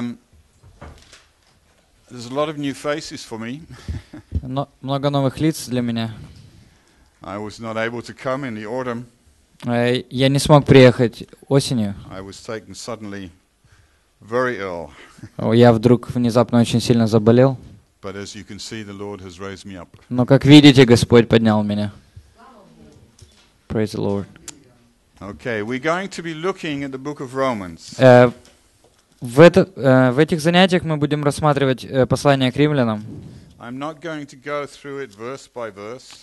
Um, there's a lot of new faces for me. Много новых лиц для меня. I was not able to come in the autumn. Я не смог приехать осенью. I was taken suddenly very ill. Я вдруг внезапно очень сильно заболел. But as you can see, the Lord has raised me up. Но как видите, Господь поднял меня. Praise the Lord. Okay, we're going to be looking at the book of Romans. В, это, э, в этих занятиях мы будем рассматривать э, послание к римлянам.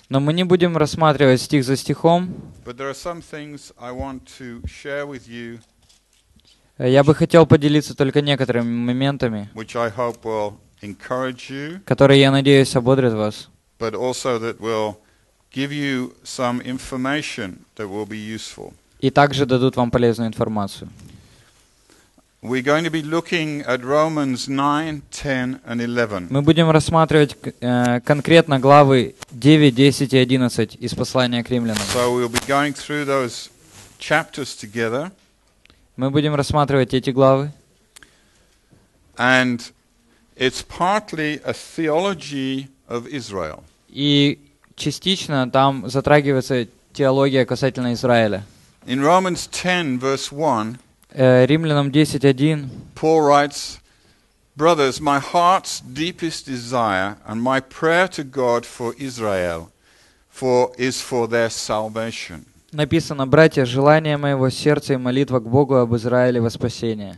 Но мы не будем рассматривать стих за стихом. Э, я бы хотел поделиться только некоторыми моментами, которые, я надеюсь, ободрят вас, и также дадут вам полезную информацию. We're going to be looking at Romans 9, 10 and 11. Мы будем рассматривать э, конкретно главы 9, 10 и 11 из послания к римлянам. So we'll be going through those chapters together. Мы будем рассматривать эти главы. And it's partly a theology of Israel. И частично там затрагивается теология касательно Израиля. In Romans 10 verse 1 Римлянам 10.1. Paul writes, Brothers, my heart's deepest desire and my prayer to God for Israel for, is for their salvation. Написано, братья, желание моего сердца и молитва к Богу об Израиле во спасение.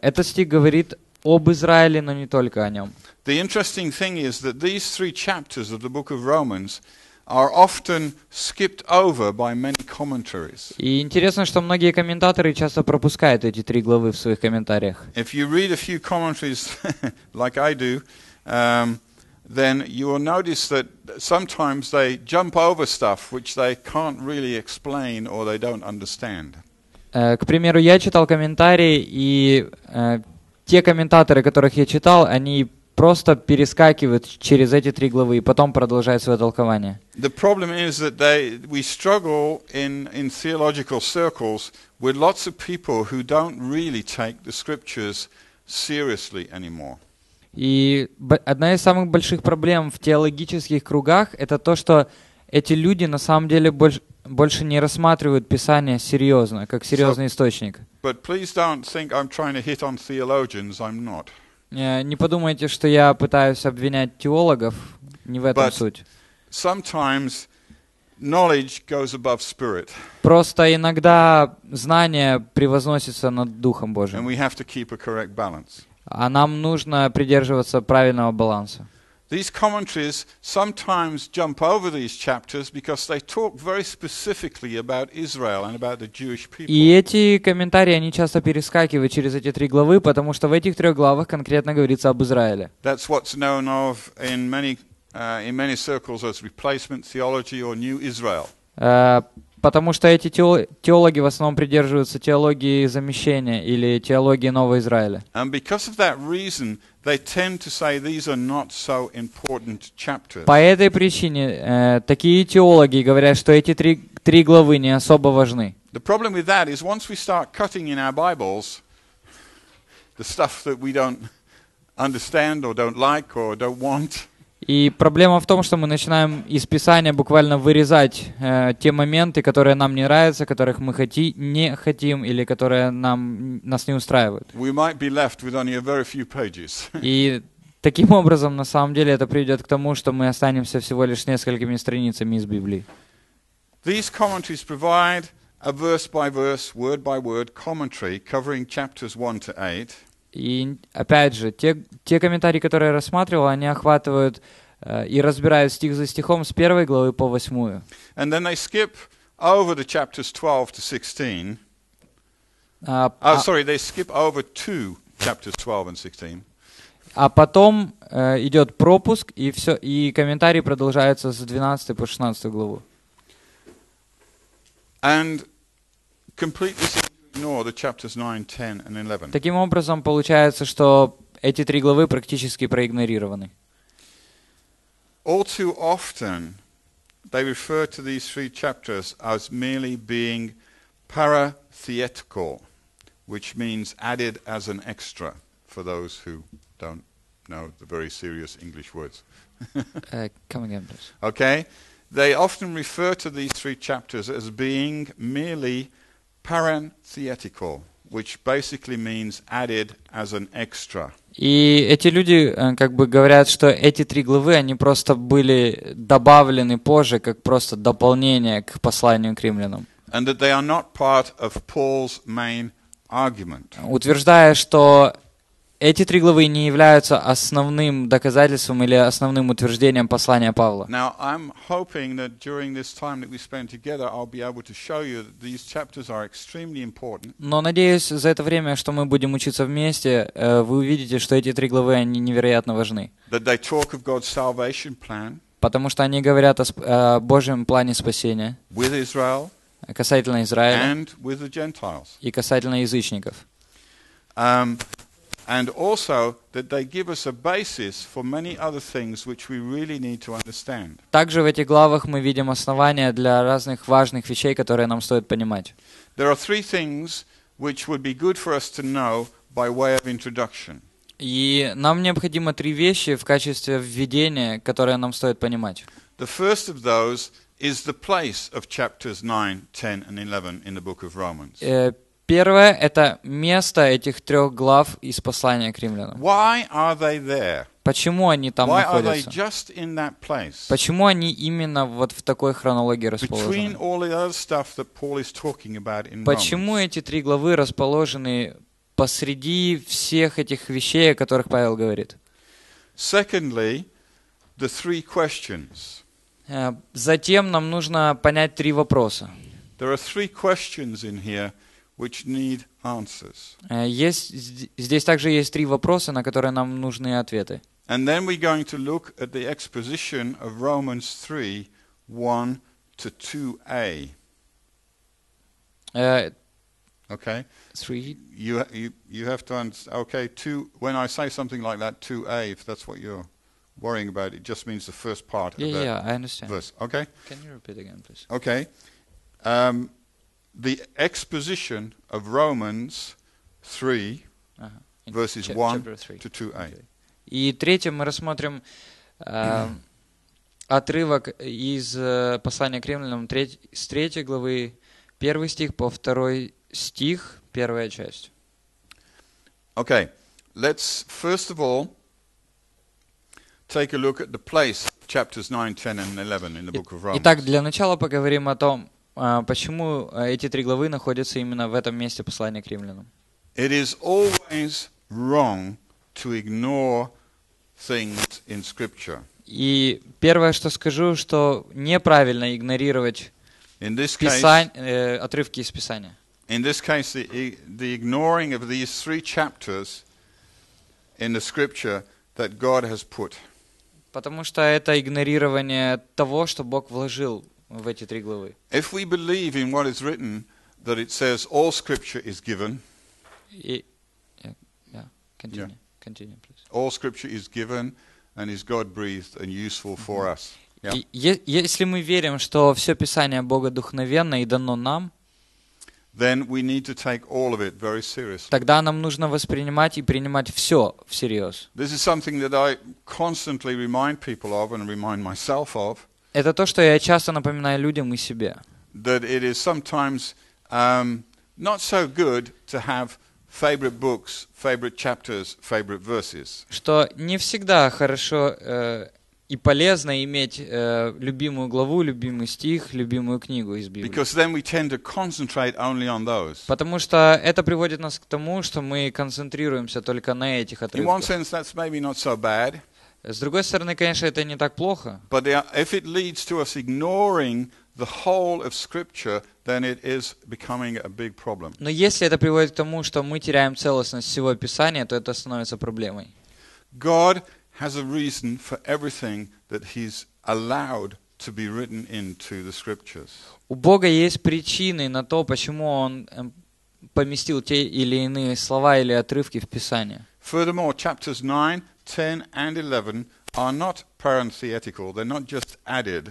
Этот стих говорит об Израиле, но не только о нем. The interesting thing is that these three chapters of the book of Romans – are often skipped over by many commentaries. И интересно, что многие комментаторы часто пропускают эти три главы в своих комментариях. If you read a few commentaries, like I do, um, then you will notice that sometimes they jump over stuff which they can't really explain or they don't understand. Э, к примеру, я читал комментарии, и э, те комментаторы, которых я читал, они просто перескакивает через эти три главы и потом продолжает свое толкование. The problem is that they, we struggle in, in theological circles with lots of people who don't really take the scriptures seriously anymore. И одна из самых больших проблем в теологических кругах это то, что эти люди на самом деле больше, больше не рассматривают Писание серьезно, как серьезный so, источник. But don't think I'm to hit on I'm not. Э, не подумайте, что я пытаюсь обвинять теологов. Не в этом суть. Sometimes knowledge goes above spirit. Просто иногда знание превозносится над Духом Божьим. And we have to keep a correct balance. А нам нужно придерживаться правильного баланса. These commentaries sometimes jump over these chapters because they talk very specifically about Israel and about the Jewish people. И эти комментарии они часто перескакивают через эти три главы, потому что в этих трех главах конкретно говорится об Израиле. That's what's known of in many uh, in many circles as replacement theology or new Israel. Э, потому что эти теологи в основном придерживаются теологии замещения или теологии Нового Израиля. По этой причине э, такие теологи говорят, что эти три, три главы не особо важны. understand or don't like or don't want, и проблема в том, что мы начинаем из Писания буквально вырезать э, те моменты, которые нам не нравятся, которых мы хоти, не хотим или которые нам, нас не устраивают. И таким образом, на самом деле, это приведет к тому, что мы останемся всего лишь несколькими страницами из Библии. These commentaries provide a verse by verse, word by word commentary covering chapters 1 to 8. И опять же, те, те комментарии, которые я рассматривал, они охватывают э, и разбирают стих за стихом с первой главы по восьмую. And then they skip over the chapters 12 to 16. Uh, oh, sorry, they skip over to chapters 12 and 16. А потом э, идет пропуск, и, все, и комментарии продолжаются с 12 по 16 главу. And complete Таким образом, получается, что эти три главы практически проигнорированы. All too often, they refer to these three chapters as merely being paratheetical, which means added as an extra for those who don't know the very serious English words. uh, come again, please. Okay? They often refer to these three chapters as being merely parenthetical, which basically means added as an extra. И эти люди э, как бы говорят, что эти три главы, они просто были добавлены позже, как просто дополнение к посланию к римлянам. And that they are not part of Paul's main Утверждая, что эти три главы не являются основным доказательством или основным утверждением послания Павла. Но надеюсь, за это время, что мы будем учиться вместе, э, вы увидите, что эти три главы, они невероятно важны. Потому что они говорят о, о Божьем плане спасения касательно Израиля и касательно язычников. Um, and also that they give us a basis for many other things which we really need to understand. Также в этих главах мы видим основания для разных важных вещей, которые нам стоит понимать. There are three things which would be good for us to know by way of introduction. И нам необходимо три вещи в качестве введения, которые нам стоит понимать. The first of those is the place of chapters 9, 10 and 11 in the book of Romans. Э, Первое — это место этих трех глав из послания к римлянам. Почему они там Why находятся? Почему они именно вот в такой хронологии расположены? Почему эти три главы расположены посреди всех этих вещей, о которых Павел говорит? Secondly, the three questions. Э, затем нам нужно понять три вопроса. There are three questions in here — which need answers. Э, есть, здесь также есть три вопроса, на которые нам нужны ответы. And then we're going to look at the exposition of Romans 3, 1 to 2a. Э, okay. Three. You, you, you have to understand. Okay, two. When I say something like that, 2a, if that's what you're worrying about, it just means the first part yeah, of that yeah, I understand. verse. Okay? Can you repeat again, please? Okay. Um, the exposition of Romans 3, ага. verses 1 3. to 2a. И третье мы рассмотрим э, отрывок из э, послания к римлянам треть с третьей главы, первый стих по второй стих, первая часть. Okay, let's first of all take a look at the place Итак, для начала поговорим о том, а почему а, эти три главы находятся именно в этом месте послания к римлянам? It is always wrong to ignore things in Scripture. И первое, что скажу, что неправильно игнорировать писань, э, отрывки из Писания. In this case, the, e, the ignoring of these three chapters in the Scripture that God has put. Потому что это игнорирование того, что Бог вложил в эти три главы. If we believe in what is written, that it says all scripture is given. И, yeah, continue, yeah. continue, please. All scripture is given and is God breathed and useful for us. Yeah. И, если мы верим, что все Писание Бога духовенно и дано нам, then we need to take all of it very seriously. Тогда нам нужно воспринимать и принимать все всерьез. This is something that I constantly remind people of and remind myself of. Это то, что я часто напоминаю людям и себе. That it is sometimes um, not so good to have favorite books, favorite chapters, favorite verses. Что не всегда хорошо э, и полезно иметь э, любимую главу, любимый стих, любимую книгу из Библии. Потому что это приводит нас к тому, что мы концентрируемся только на этих отрывках. so bad. С другой стороны, конечно, это не так плохо. But if it leads to us ignoring the whole of Scripture, then it is becoming a big problem. Но если это приводит к тому, что мы теряем целостность всего Писания, то это становится проблемой. God has a reason for everything that He's allowed to be written into the Scriptures. У Бога есть причины на то, почему Он эм, поместил те или иные слова или отрывки в Писание. Furthermore, chapters 9 10 and 11 are not parenthetical, they're not just added.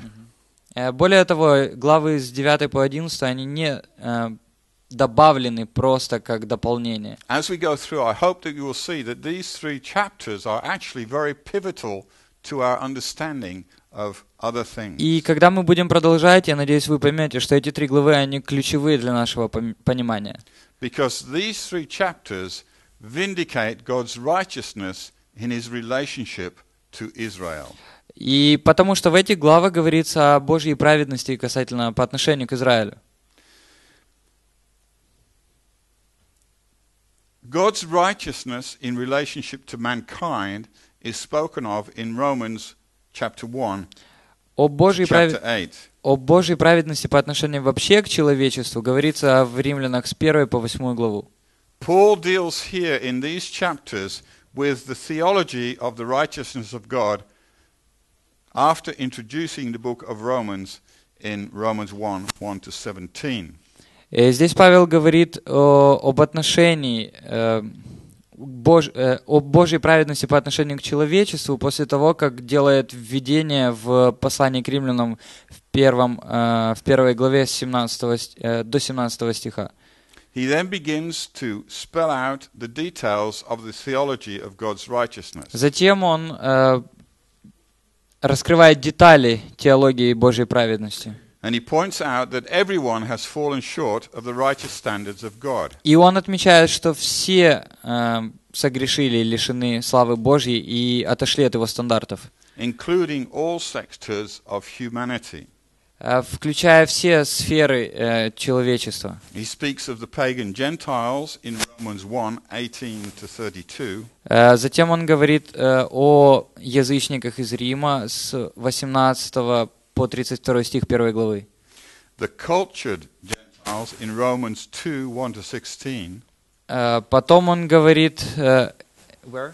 Э, более того, главы с 9 по 11, они не э, добавлены просто как дополнение. As we go through, I hope that you will see that these three chapters are actually very pivotal to our understanding of other things. И когда мы будем продолжать, я надеюсь, вы поймете, что эти три главы, они ключевые для нашего понимания. Because these three chapters vindicate God's righteousness in his relationship to Israel. И потому что в этих главах говорится о Божьей праведности касательно по отношению к Израилю. God's righteousness in relationship to mankind is spoken of in Romans chapter 1. О Божьей, праве, о Божьей праведности по отношению вообще к человечеству говорится в Римлянах с 1 по 8 главу. Paul deals here in these chapters with the theology of the righteousness of God after introducing the book of Romans in Romans 1 1 to 17. Э, здесь Павел говорит о, об отношении э, Бож, э, о Божьей праведности по отношению к человечеству после того, как делает введение в послании к римлянам в, первом, э, в первой главе 17, э, до 17 стиха. He then begins to spell out the details of the theology of God's righteousness. Затем он э, раскрывает детали теологии Божьей праведности. And he points out that everyone has fallen short of the righteous standards of God. И он отмечает, что все э, согрешили, лишены славы Божьей и отошли от его стандартов. Including all sectors of humanity Э, включая все сферы э, человечества. He speaks of the pagan Gentiles in Romans 1, 18-32. Э, затем он говорит э, о язычниках из Рима с 18 по 32 стих 1 главы. The cultured Gentiles in Romans 2, 1-16. Э, потом он говорит... Э, where?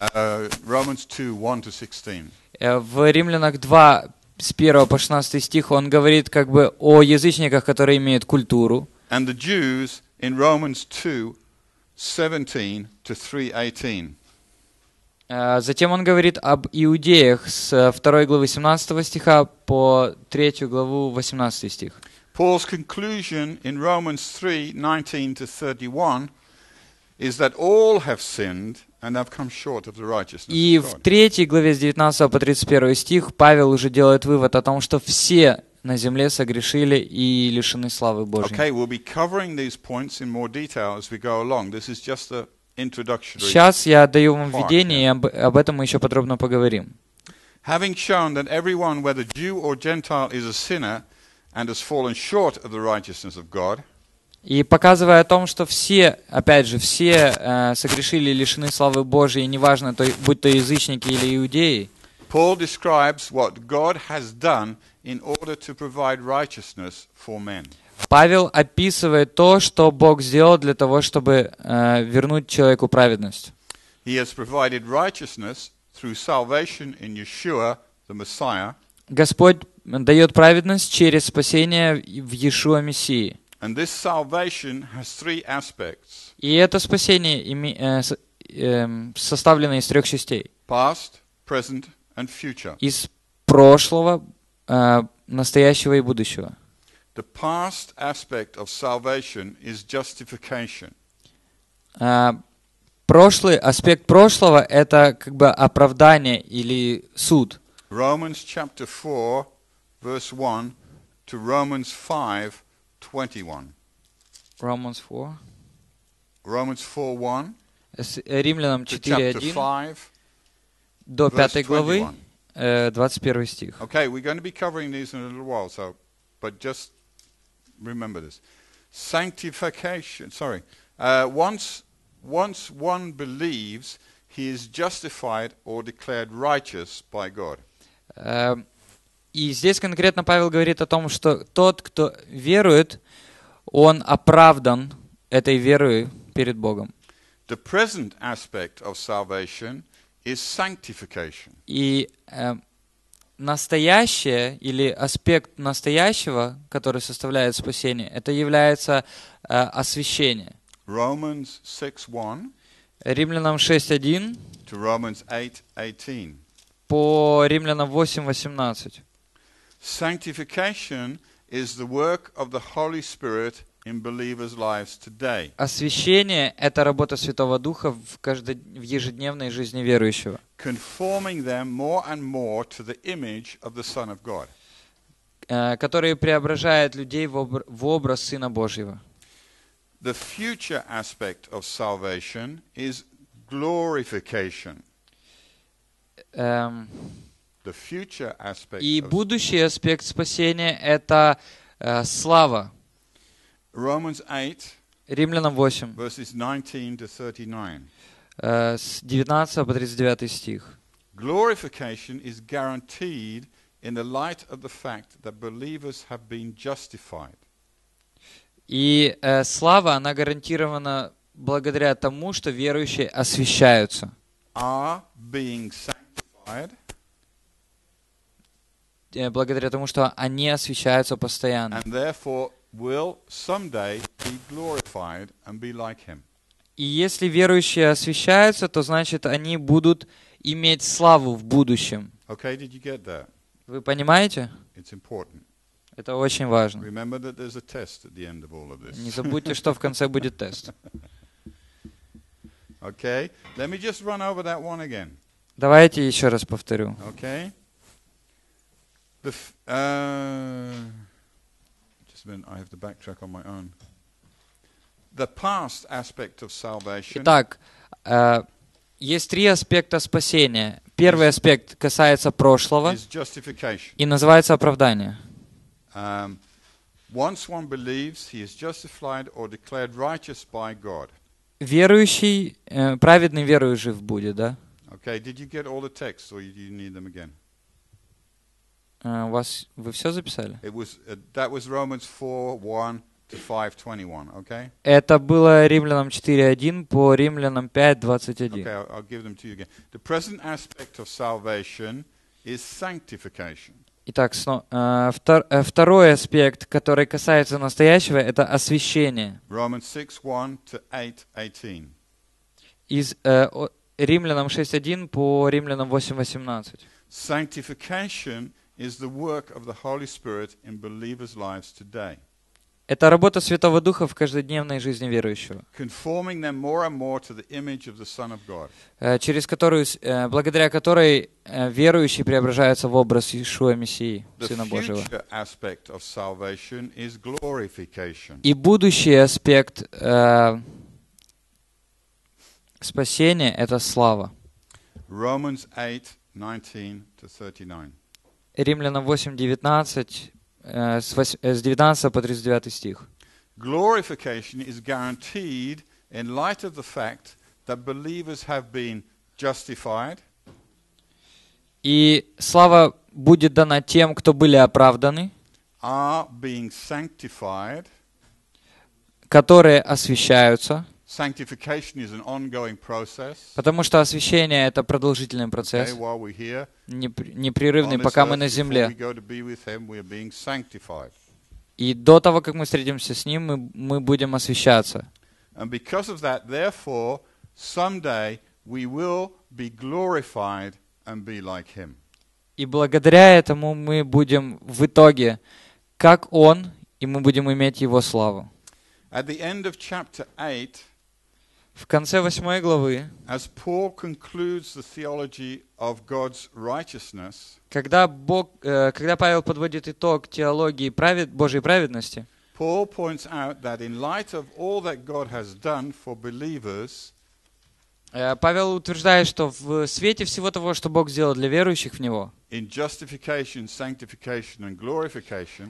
Uh, Romans 2, 1-16. Э, в Римлянах 2, с 1 по 16 стих он говорит как бы о язычниках, которые имеют культуру. And the Jews in Romans 2, 17 3, Затем он говорит об иудеях с 2 э, главы 17 стиха по 3 главу 18 стих. Paul's conclusion in Romans 3, 19 31 is that all have sinned и в третьей главе с 19 по 31 стих Павел уже делает вывод о том, что все на земле согрешили и лишены славы Божьей. Сейчас я даю вам введение, и об, об этом мы еще подробно поговорим. Having shown that everyone, whether Jew or Gentile, is a sinner and has fallen short of the righteousness of God, и показывая о том, что все, опять же, все э, согрешили и лишены славы Божьей, неважно, то, будь то язычники или иудеи, Paul describes what God has done in order to provide righteousness for men. Павел описывает то, что Бог сделал для того, чтобы э, вернуть человеку праведность. He has provided righteousness through salvation in Yeshua, the Messiah. Господь дает праведность через спасение в Иешуа Мессии. И это спасение э, эм, составлено из трех частей. Past, present and future. Из прошлого, э, настоящего и будущего. The past aspect of salvation is justification. Э, прошлый аспект прошлого – это как бы оправдание или суд. Romans chapter 4, verse 1 to Romans 5, 21. Romans 4. Romans 4, 1. Eh, Римлянам 4.1 до 5 главы, 21 э, стих. Okay, we're going to be covering these in a little while, so, but just remember this. Sanctification, sorry. Uh, once, once one believes, he is justified or declared righteous by God. Um, И здесь конкретно Павел говорит о том, что тот, кто верует, он оправдан этой верой перед Богом. The present aspect of salvation is sanctification. И э, настоящее или аспект настоящего, который составляет спасение, это является э, освящение. Romans 6:1. Римлянам 6:1. To Romans 8:18. По Римлянам 8:18. Sanctification is the work of the Holy Spirit in believers' lives today. Освящение – это работа Святого Духа в, каждой, в ежедневной жизни верующего. Conforming them more and more to the image of the Son of God. Э, который преображает людей в, обр- в образ Сына Божьего. The future aspect of salvation is glorification. Um, И будущий аспект спасения — это э, слава. Римлянам 8, э, с 19 по 39 стих. Glorification is guaranteed in the light of the fact that believers have been justified. И э, слава, она гарантирована благодаря тому, что верующие освящаются. Are being sanctified Э, благодаря тому, что они освещаются постоянно. И если верующие освещаются, то значит они будут иметь славу в будущем. Okay, did you get that? Вы понимаете? It's important. Это очень важно. Не забудьте, что в конце будет тест. Okay, let me just run over that one again. Давайте еще раз повторю. Okay. The f- uh, just a minute, I have to backtrack on my own. The past aspect of salvation. Итак, uh, есть три аспекта спасения. Первый аспект касается прошлого и называется оправдание. Um, once one believes, he is justified or declared righteous by God. Верующий, праведный верующий будет, да? Okay, did you get all the texts, or do you need them again? Э, у вас вы все записали? Э, это было Римлянам 4:1 по Римлянам 5:21. Итак, э, второй аспект, который касается настоящего, это освящение. Из Римлянам 6.1 по Римлянам 8.18 is the work of the Holy Spirit in believers' lives today. Это работа Святого Духа в каждодневной жизни верующего, э, через которую, э, благодаря которой э, верующий преображается в образ Иешуа Мессии, Сына Божьего. И будущий аспект э, спасения — это слава. Romans 8, 19-39. Римлянам 8:19 э, с, 8, э, с 19 по 39 стих. Glorification is guaranteed in light of the fact that believers have been justified. И слава будет дана тем, кто были оправданы, are being sanctified, которые освящаются, Потому что освящение — это продолжительный процесс, непрерывный, пока мы на земле. И до того, как мы встретимся с Ним, мы, будем освящаться. И благодаря этому мы будем в итоге, как Он, и мы будем иметь Его славу. At the end of chapter 8, в конце восьмой главы, когда, Бог, э, когда Павел подводит итог теологии правед, Божьей праведности, Paul points out that in light of all that God has done for believers, э, Павел утверждает, что в свете всего того, что Бог сделал для верующих в Него,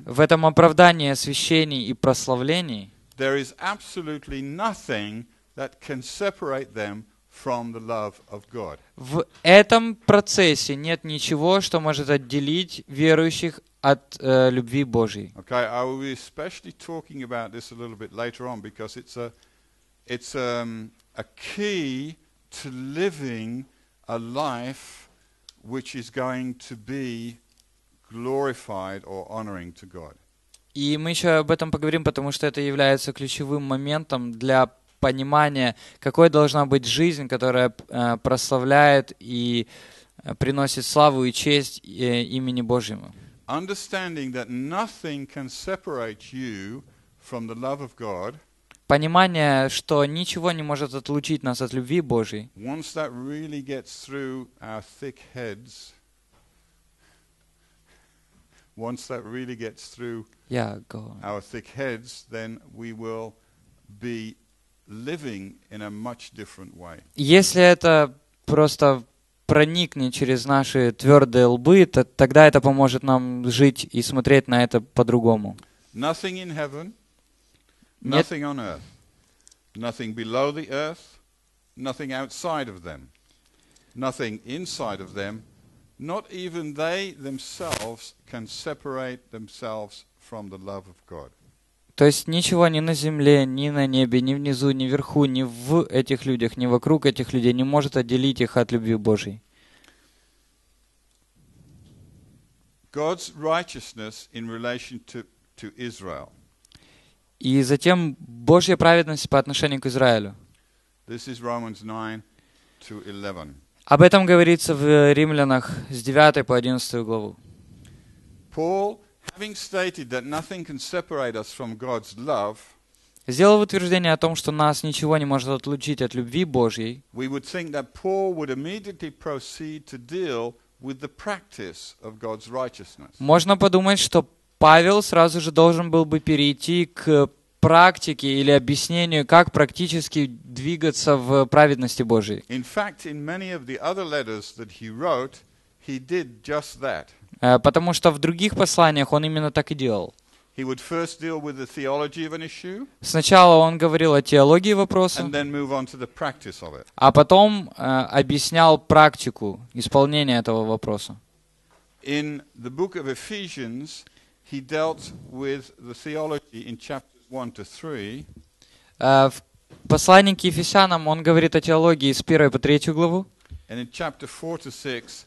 в этом оправдании, освящении и прославлении, there is absolutely nothing that can separate them from the love of God. В этом процессе нет ничего, что может отделить верующих от э, любви Божьей. Okay, I will be especially talking about this a little bit later on because it's a it's um, a key to living a life which is going to be glorified or honoring to God. И мы еще об этом поговорим, потому что это является ключевым моментом для понимание, какой должна быть жизнь, которая прославляет и приносит славу и честь имени Божьему. Understanding that nothing can separate you from the love of God. Понимание, что ничего не может отлучить нас от любви Божьей. Once that really gets through our thick heads, once that really gets through yeah, go on. our thick heads, then we will be если это просто проникнет через наши твердые лбы, то тогда это поможет нам жить и смотреть на это по-другому. Нет. Nothing below the earth, nothing outside of them, nothing inside of them, not even they themselves can separate themselves from the love of God. То есть ничего ни на земле, ни на небе, ни внизу, ни вверху, ни в этих людях, ни вокруг этих людей не может отделить их от любви Божьей. God's righteousness in relation to, to Israel. И затем Божья праведность по отношению к Израилю. This is Romans 9 to 11. Об этом говорится в Римлянах с 9 по 11 главу. Paul Having stated that nothing can separate us from God's love, сделав утверждение о том, что нас ничего не может отлучить от любви Божьей, we would think that Paul would immediately proceed to deal with the practice of God's righteousness. Можно подумать, что Павел сразу же должен был бы перейти к практике или объяснению, как практически двигаться в праведности Божьей. In fact, in many of the other letters that he wrote, he did just that. Э, потому что в других посланиях он именно так и делал. Сначала он говорил о теологии вопроса, а потом э, объяснял практику исполнения этого вопроса. the book of Ephesians, he dealt with the theology in chapters 1 э, В послании к Ефесянам он говорит о теологии с 1 по 3 главу. And in chapter 4 to 6,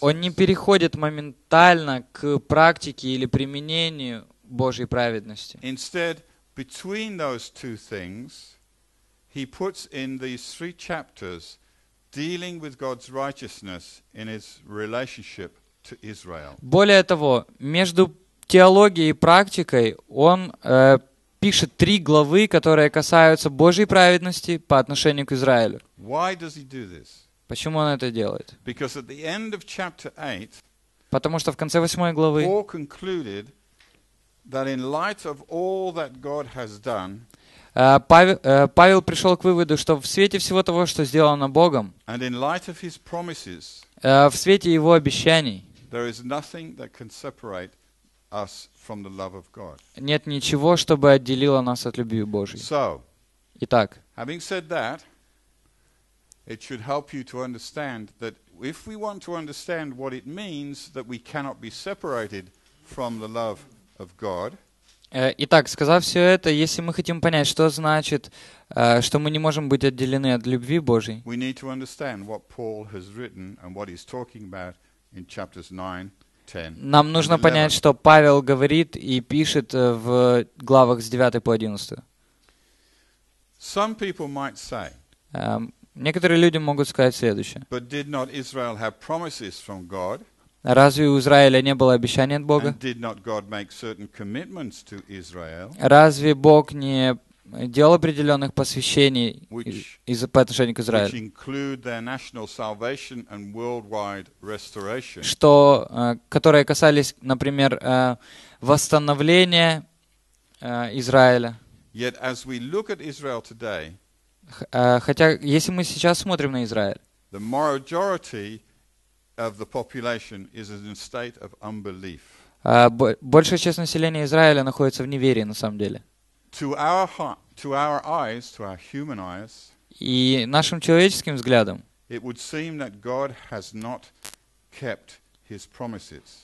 Он не переходит моментально к практике или применению Божьей праведности. Instead, between those two things, he puts in these three chapters dealing with God's righteousness in his relationship to Israel. Более того, между теологией и практикой он э, пишет три главы, которые касаются Божьей праведности по отношению к Израилю. Почему он это делает? Потому что в конце восьмой главы э, э, Павел, пришел к выводу, что в свете всего того, что сделано Богом, э, в свете его обещаний, there is nothing that can separate нет ничего, чтобы отделило нас от любви Божьей. Итак, Having said that, it should help you to understand that if we want to understand what it means that we cannot be separated from the love of God, Итак, сказав все это, если мы хотим понять, что значит, что мы не можем быть отделены от любви Божьей, we need to understand what Paul has written and what he's talking about in chapters 9 нам нужно понять, что Павел говорит и пишет э, в главах с 9 по 11. Эм, некоторые люди могут сказать следующее. Разве у Израиля не было обещаний от Бога? Разве Бог не Э, делал определенных посвящений which, из, по отношению к Израилю, что, э, которые касались, например, э, восстановления Израиля. Yet, as we look at Israel today, Хотя, если мы сейчас смотрим на Израиль, the majority of the population is in a state of unbelief. Большая часть населения Израиля находится в неверии, на самом деле. To our heart, и нашим человеческим взглядом,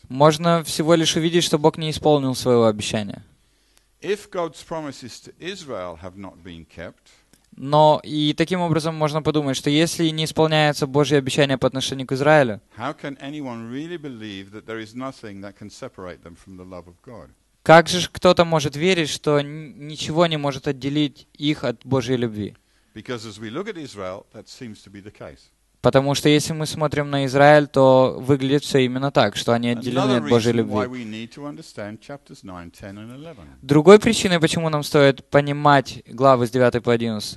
можно всего лишь увидеть, что Бог не исполнил своего обещания. Но и таким образом можно подумать, что если не исполняется Божье обещание по отношению к Израилю, как же кто-то может верить, что ничего не может отделить их от Божьей любви? Потому что если мы смотрим на Израиль, то выглядит все именно так, что они отделены от Божьей любви. Другой причиной, почему нам стоит понимать главы с 9 по 11.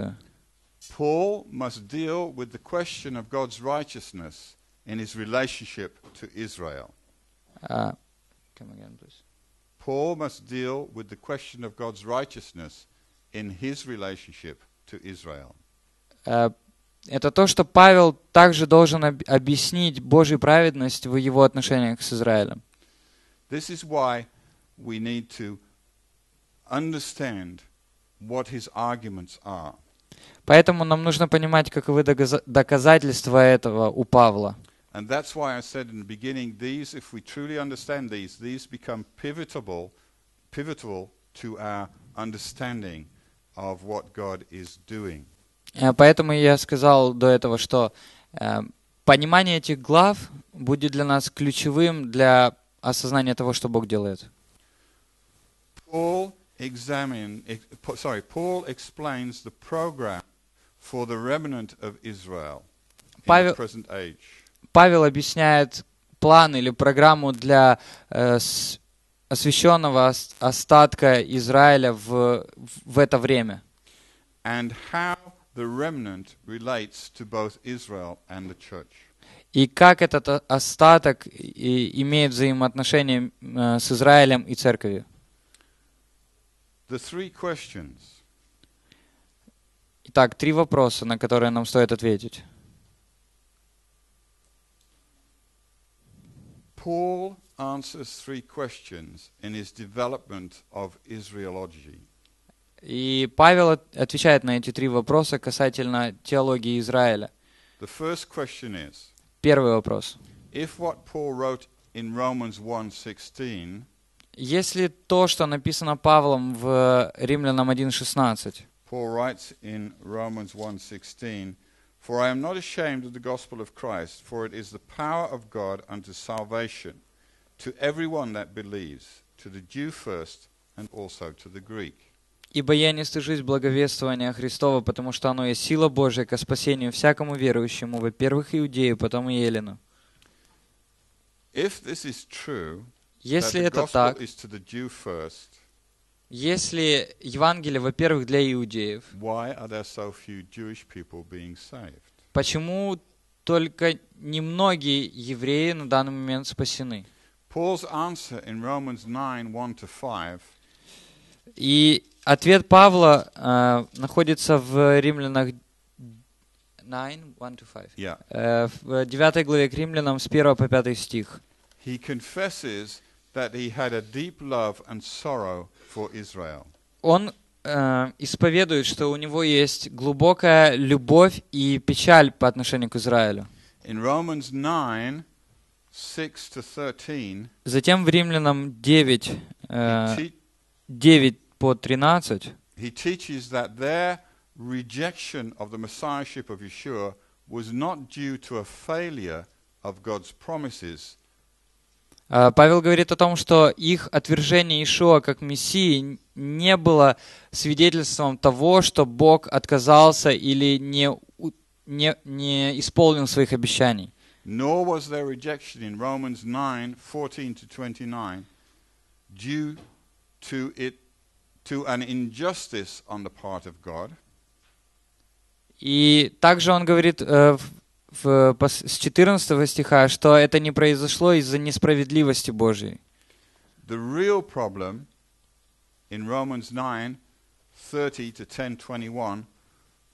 Uh, come again, please. Paul must deal with the question of God's righteousness in his relationship to Israel. Э, это то, что Павел также должен об- объяснить Божью праведность в его отношениях с Израилем. This is why we need to understand what his arguments are. Поэтому нам нужно понимать, каковы доказательства этого у Павла. And that's why I said in the beginning, these, if we truly understand these, these become pivotal, pivotal to our understanding of what God is doing. Э, поэтому я сказал до этого, что э, понимание этих глав будет для нас ключевым для осознания того, что Бог делает. Paul examine, sorry, Paul explains the program for the remnant of Israel in Павел, the present age. Павел объясняет план или программу для э, освященного остатка Израиля в, в это время. And how the remnant relates to both Israel and the church. И как этот остаток имеет взаимоотношение э, с Израилем и церковью? The three questions. Итак, три вопроса, на которые нам стоит ответить. Paul answers three questions in his development of Israelology. И Павел отвечает на эти три вопроса касательно теологии Израиля. The first question is, Первый вопрос. If what Paul wrote in Romans 1:16, если то, что написано Павлом в Римлянам 1:16, Paul writes in Romans 1:16 For I am not ashamed of the gospel of Christ, for it is the power of God unto salvation to every one that believes, to the Jew first, and also to the Greek. Ибо я не стыжусь благовествования Христова, потому If this is true, the Jew first. если Евангелие, во-первых, для иудеев, почему только немногие евреи на данный момент спасены? И ответ Павла э, находится в Римлянах 9, Yeah. Э, в 9 главе к Римлянам с 1 по 5 стих. He confesses that he had a deep love and sorrow он э, исповедует, что у него есть глубокая любовь и печаль по отношению к Израилю. 9, 13, Затем в Римлянам 9, э, 9 по 13 he teaches that their rejection of the Messiahship of Yeshua was not due to a failure of God's promises – а, Павел говорит о том, что их отвержение Ишуа как Мессии не было свидетельством того, что Бог отказался или не, не, не исполнил своих обещаний. Nor was their rejection in Romans 9, 29 due to it to an injustice on the part of God. И также он говорит э, в в, с 14 стиха, что это не произошло из-за несправедливости Божьей. The real problem in Romans 9, 30 to 10, 21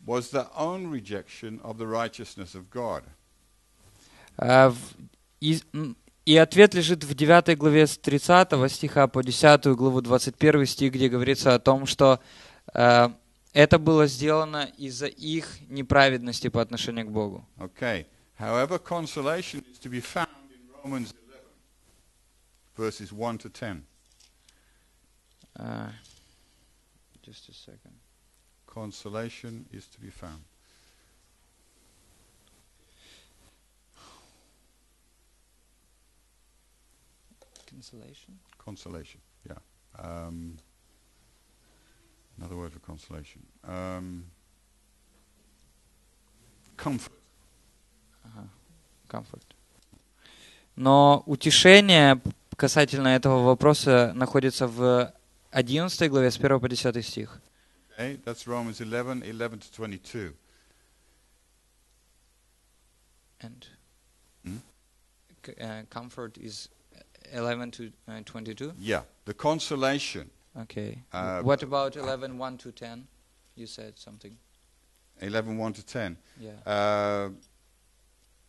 was their own rejection of the righteousness of God. А и, и ответ лежит в 9 главе с 30 стиха по 10 главу 21 стих, где говорится о том, что uh, это было сделано из-за их неправедности по отношению к Богу. Okay. However, consolation is to be found in Romans 11, verses 1 to 10. Uh, just a second. Consolation is to be found. Consolation? Consolation, yeah. Um, Another word for consolation. Um, comfort. Ага, comfort. Но утешение касательно этого вопроса находится в 11 главе с 1 по 10 стих. Okay, that's Romans 11, 11 to 22. And hmm? uh, comfort is 11 to uh, 22? Yeah, the consolation Okay. Uh, what about 11, 1 to 10? You said something. 11, 1 to 10. Yeah. Uh,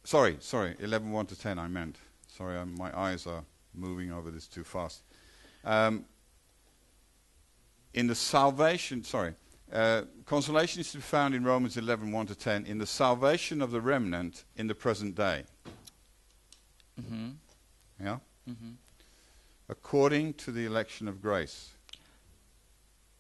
sorry, sorry. 11, 1 to 10 I meant. Sorry, I'm, um, my eyes are moving over this too fast. Um, in the salvation, sorry. Uh, consolation is to be found in Romans 11, 1 to 10, in the salvation of the remnant in the present day. Mm -hmm. Yeah? Mm -hmm. According to the election of grace.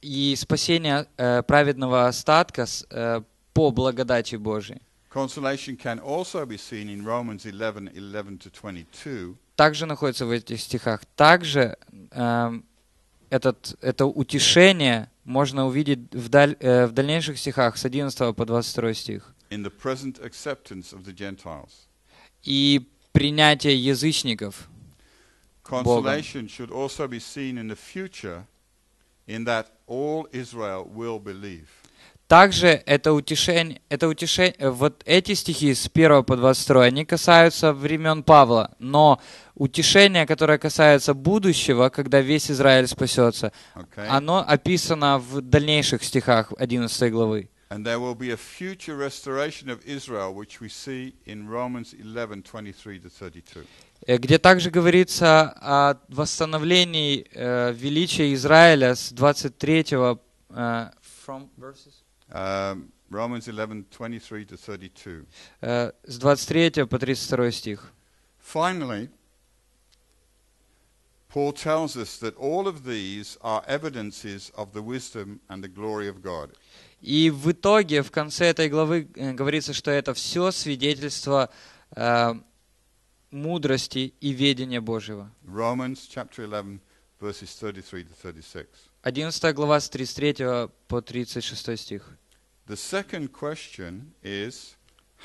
и спасение э, праведного остатка с, э, по благодати Божией. can also be seen in 11, 11 Также находится в этих стихах. Также э, этот, это утешение можно увидеть в, даль, э, в дальнейших стихах с 11 по 22 стих. In the present acceptance of the Gentiles. И принятие язычников Consolation Богом. should also be seen in the future in that all Israel will believe. Также это утешение, это утешение, э, вот эти стихи с 1 по 22, они касаются времен Павла, но утешение, которое касается будущего, когда весь Израиль спасется, okay. оно описано в дальнейших стихах 11 главы. And there will be a future restoration of Israel, which we see in Romans 11, 23 to 32. Э, где также говорится о восстановлении э, величия Израиля с 23 э, from verses? Uh, Romans 11, 23 to 32. Э, с 23 по 32 стих. Finally, Paul tells us that all of these are evidences of the wisdom and the glory of God. И в итоге, в конце этой главы э, говорится, что это все свидетельство э, мудрости и ведения Божьего. Romans chapter 11 глава с 33 по 36 стих. The second question is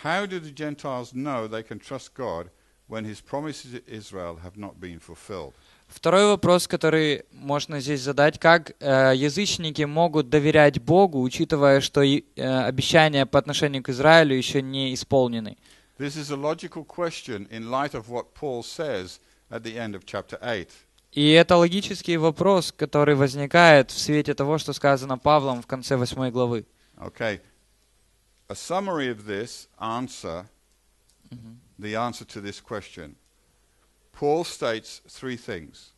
how do the Gentiles know they can trust God when his promises to Israel have not been fulfilled? Второй вопрос, который можно здесь задать, как э, язычники могут доверять Богу, учитывая, что э, обещания по отношению к Израилю еще не исполнены. This is a logical question in light of what Paul says at the end of chapter 8. И это логический вопрос, который возникает в свете того, что сказано Павлом в конце 8 главы. Okay. A summary of this answer, mm-hmm. the answer to this question. Paul states three things.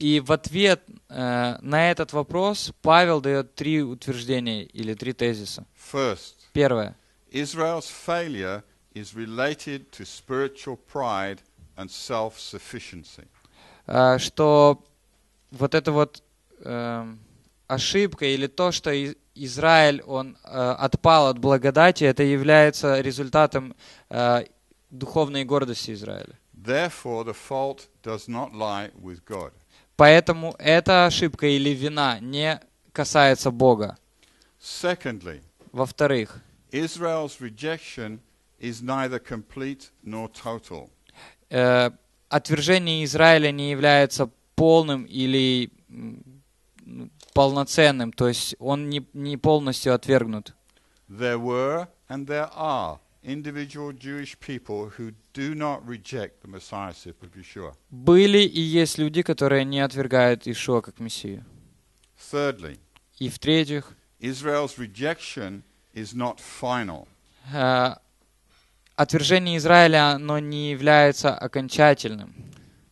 И в ответ э, на этот вопрос Павел дает три утверждения или три тезиса. First, Первое. Israel's failure is related to spiritual pride and self-sufficiency. А, что вот эта вот эм, ошибка или то, что Израиль, он э, отпал от благодати, это является результатом э, духовной гордости Израиля. Therefore, the fault does not lie with God. Поэтому эта ошибка или вина не касается Бога. Secondly, Во-вторых, Israel's rejection is neither complete nor total. Отвержение Израиля не является полным или полноценным, то есть он не, не полностью отвергнут. There were and there are individual Jewish people who do not reject the Messiahship of Yeshua. Были и есть люди, которые не отвергают Иешуа как Мессию. Thirdly, и в-третьих, Israel's rejection is not final. Отвержение Израиля, оно не является окончательным.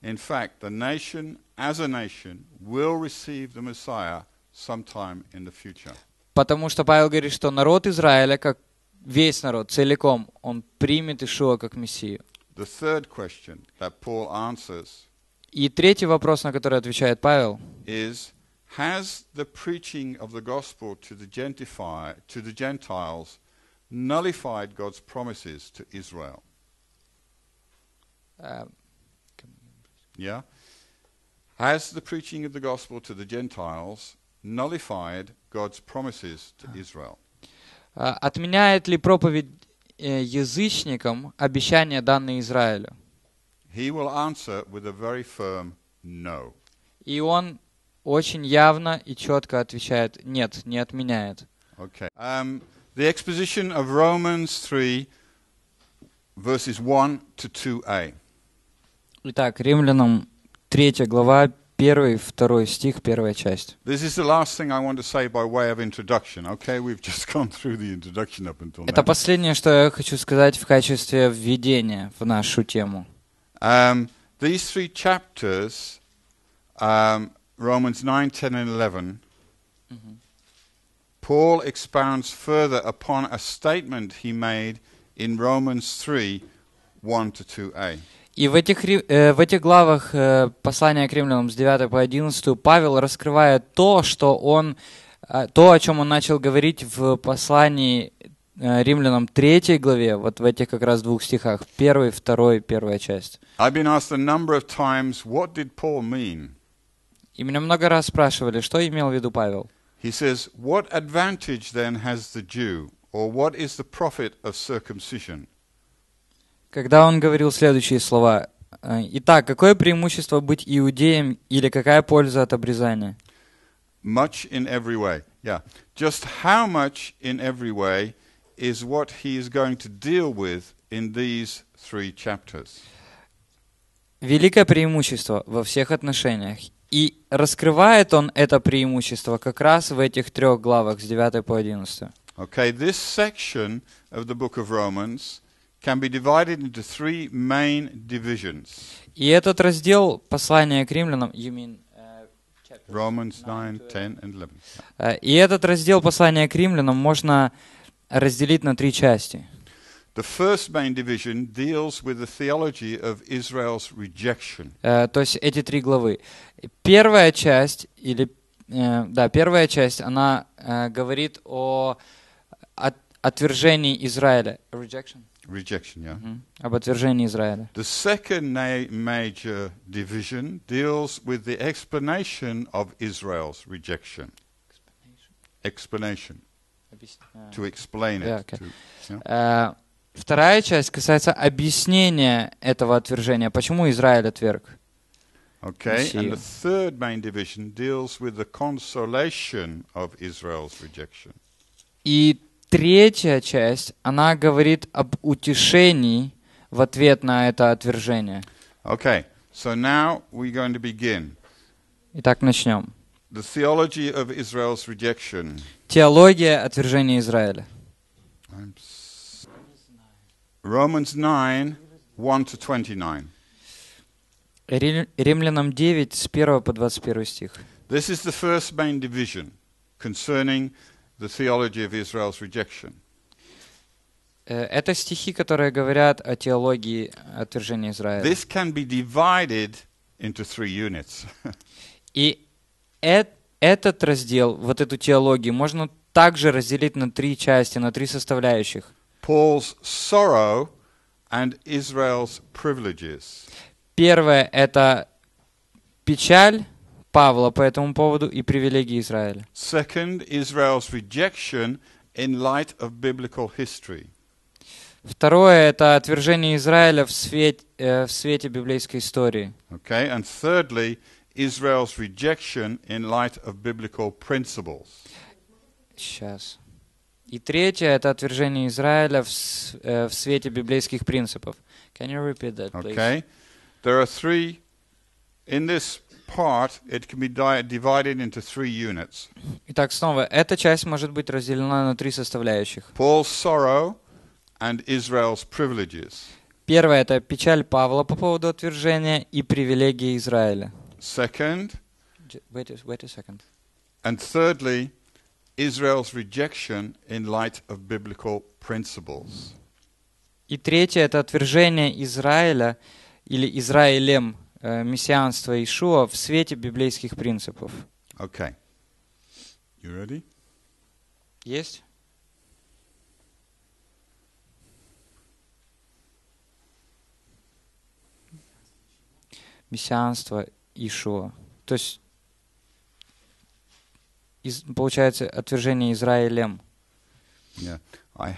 In fact, the nation as a nation will receive the Messiah sometime in the future. Потому что Павел говорит, что народ Израиля, как весь народ целиком, он примет Ишуа как Мессию. The third question that Paul answers И третий вопрос, на который отвечает Павел, is, has the preaching of the gospel to the, Gentifi- to the Gentiles nullified God's promises to Israel. Um, yeah? Has the preaching of the gospel to the Gentiles nullified God's promises to Israel? Uh, отменяет ли проповедь э, язычникам обещания, данные Израилю? He will answer with a very firm no. И он очень явно и четко отвечает «нет, не отменяет». Okay. Um, the exposition of Romans 3, verses 1 to 2a. Итак, Римлянам 3 глава, 1 2 стих, первая часть. This is the last thing I want to say by way of introduction. Okay, we've just gone through the introduction up until now. Это последнее, что я хочу сказать в качестве введения в нашу тему. Um, these three chapters, um, Romans 9, 10 and 11, mm -hmm. Paul expounds further upon a statement he made in Romans 3, 1 2a. И в этих, э, в этих главах э, послания к римлянам с 9 по 11 Павел раскрывает то, что он, э, то, о чем он начал говорить в послании римлянам 3 главе, вот в этих как раз двух стихах, 1, 2, первая часть. и меня много раз спрашивали, что имел в виду Павел. He says, What advantage then has the Jew, or what is the profit of circumcision? Когда он говорил следующие слова, э, Итак, какое преимущество быть иудеем или какая польза от обрезания? Much in every way. Yeah. Just how much in every way is what he is going to deal with in these three chapters. Великое преимущество во всех отношениях И раскрывает он это преимущество как раз в этих трех главах с 9 по 11. Okay, this section of the book of Romans can be divided into three main divisions. И этот раздел послания к римлянам, you mean, uh, Romans 9, 10 and 11. Uh, э, и этот раздел послания к римлянам можно разделить на три части. The first main division deals with the theology of Israel's rejection. Uh, то есть эти три главы. Первая часть или uh, да, первая часть, она uh, говорит о от, отвержении Израиля. Rejection. Rejection, yeah. Mm-hmm. Об отвержении Израиля. The second na- major division deals with the explanation of Israel's rejection. Explanation. explanation. To explain it. Yeah, okay. to, yeah. Uh, Вторая часть касается объяснения этого отвержения. Почему Израиль отверг? Okay, and the third main division deals with the consolation of Israel's rejection. И третья часть, она говорит об утешении в ответ на это отвержение. Okay, so now we're going to begin. Итак, начнем. The theology of Israel's rejection. Теология отвержения Израиля. I'm Romans 9, 1 to 29. Римлянам 9, с 1 по 21 стих. This is the first main division concerning the theology of Israel's rejection. Э, это стихи, которые говорят о теологии отвержения Израиля. This can be divided into three units. И э, этот раздел, вот эту теологию, можно также разделить на три части, на три составляющих. Paul's sorrow and Israel's privileges. Первое – это печаль Павла по этому поводу и привилегии Израиля. Second, Israel's rejection in light of biblical history. Второе – это отвержение Израиля в свете, э, в свете библейской истории. Okay, and thirdly, Israel's rejection in light of biblical principles. Сейчас. И третье – это отвержение Израиля в, э, в свете библейских принципов. Can you repeat that, please? Okay. There are three. In this part, it can be divided into three units. Итак, снова, эта часть может быть разделена на три составляющих. Paul's sorrow and Israel's privileges. Первое – это печаль Павла по поводу отвержения и привилегии Израиля. Second. Wait a, wait a second. And thirdly – Israel's rejection in light of biblical principles. И третье это отвержение Израиля или Израилем э, мессианства Ишуа в свете библейских принципов. Okay. You ready? Есть? Мессианство Ишуа. То есть из, получается отвержение Израилем. А,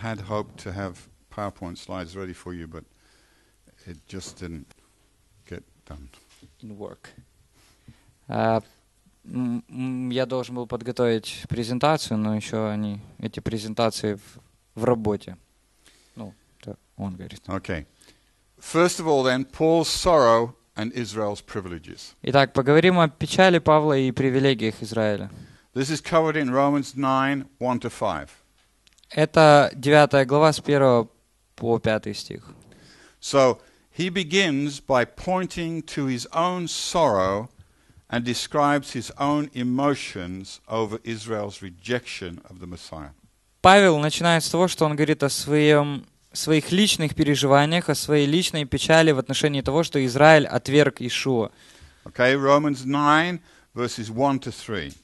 я должен был подготовить презентацию, но еще они, эти презентации в, в работе. Ну, он говорит. Okay. First of all, then, Paul's sorrow and Israel's privileges. Итак, поговорим о печали Павла и привилегиях Израиля. This is covered in Romans 9, 1 to 5. Это 9 глава с 1 по 5 стих. So he begins by pointing to his own sorrow and describes his own emotions over Israel's rejection of the Messiah. Павел начинает с того, что он говорит о своем, своих личных переживаниях, о своей личной печали в отношении того, что Израиль отверг Ишуа. Okay, Romans 9, verses 1 to 3.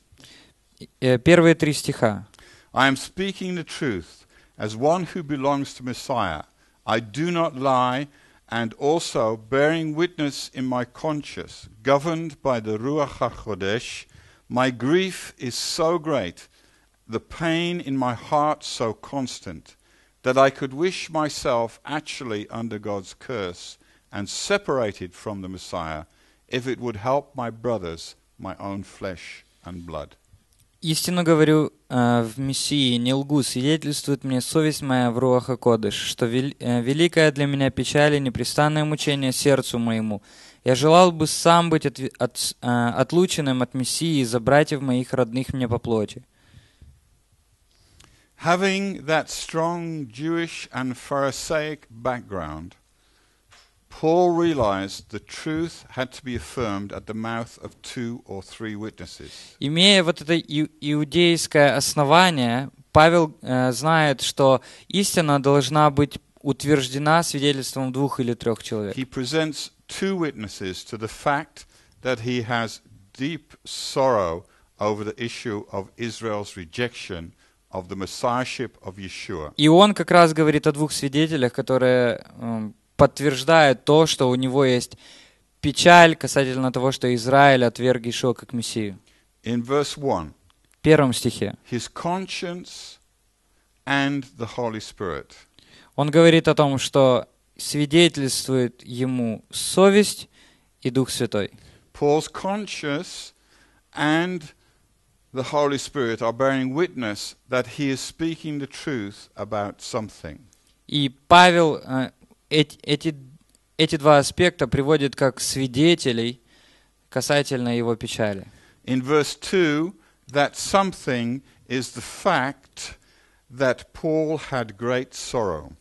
Э, первые три стиха. I am speaking the truth as one who belongs to Messiah. I do not lie and also bearing witness in my conscience, governed by the Ruach HaKodesh, my grief is so great, the pain in my heart so constant, that I could wish myself actually under God's curse and separated from the Messiah, if it would help my brothers, my own flesh and blood. Истинно говорю э, в Мессии, не лгу, свидетельствует мне совесть моя в Руаха Кодыш, что вел, э, великая для меня печаль и непрестанное мучение сердцу моему. Я желал бы сам быть от, от, э, отлученным от Мессии за братьев моих родных мне по плоти. Having that strong Jewish and Pharisaic background, Paul realized the truth had to be affirmed at the mouth of two or three witnesses. Имея вот это иудейское основание, Павел э, знает, что истина должна быть утверждена свидетельством двух или трех человек. He presents two witnesses to the fact that he has deep sorrow over the issue of Israel's rejection of the messiahship of Yeshua. И он как раз говорит о двух свидетелях, которые подтверждает то, что у него есть печаль касательно того, что Израиль отверг Ишуа как Мессию. In verse 1, в первом стихе his conscience and the Holy Spirit. он говорит о том, что свидетельствует ему совесть и Дух Святой. Paul's conscience and the Holy Spirit are bearing witness that he is speaking the truth about something. И Павел э, эти, эти, эти два аспекта приводит как свидетелей касательно его печали. In verse 2, that something is the fact that Paul had great sorrow.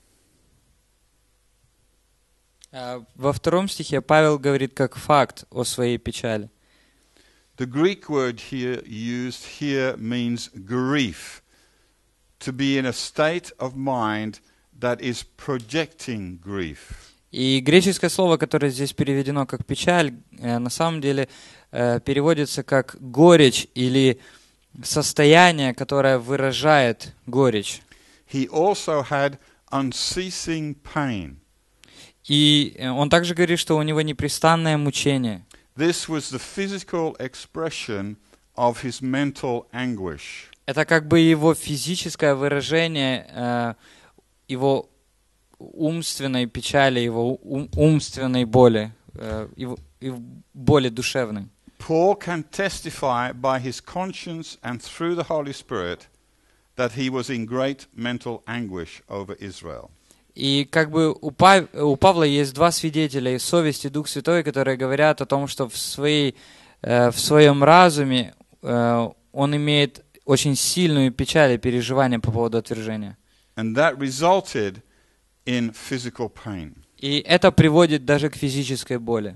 А, во втором стихе Павел говорит как факт о своей печали. The Greek word here used here means grief, to be in a state of mind – that is projecting grief. И греческое слово, которое здесь переведено как печаль, э, на самом деле э, переводится как горечь или состояние, которое выражает горечь. He also had unceasing pain. И э, он также говорит, что у него непрестанное мучение. This was the physical expression of his mental anguish. Это как бы его физическое выражение э, его умственной печали, его ум, умственной боли, э, его, его боли душевной. Paul can testify by his conscience and through the Holy Spirit that he was in great mental anguish over Israel. И как бы у, Пав... у Павла есть два свидетеля, и совесть, и Дух Святой, которые говорят о том, что в, своей, э, в своем разуме э, он имеет очень сильную печаль и переживание по поводу отвержения. And that resulted in physical pain. И это приводит даже к физической боли.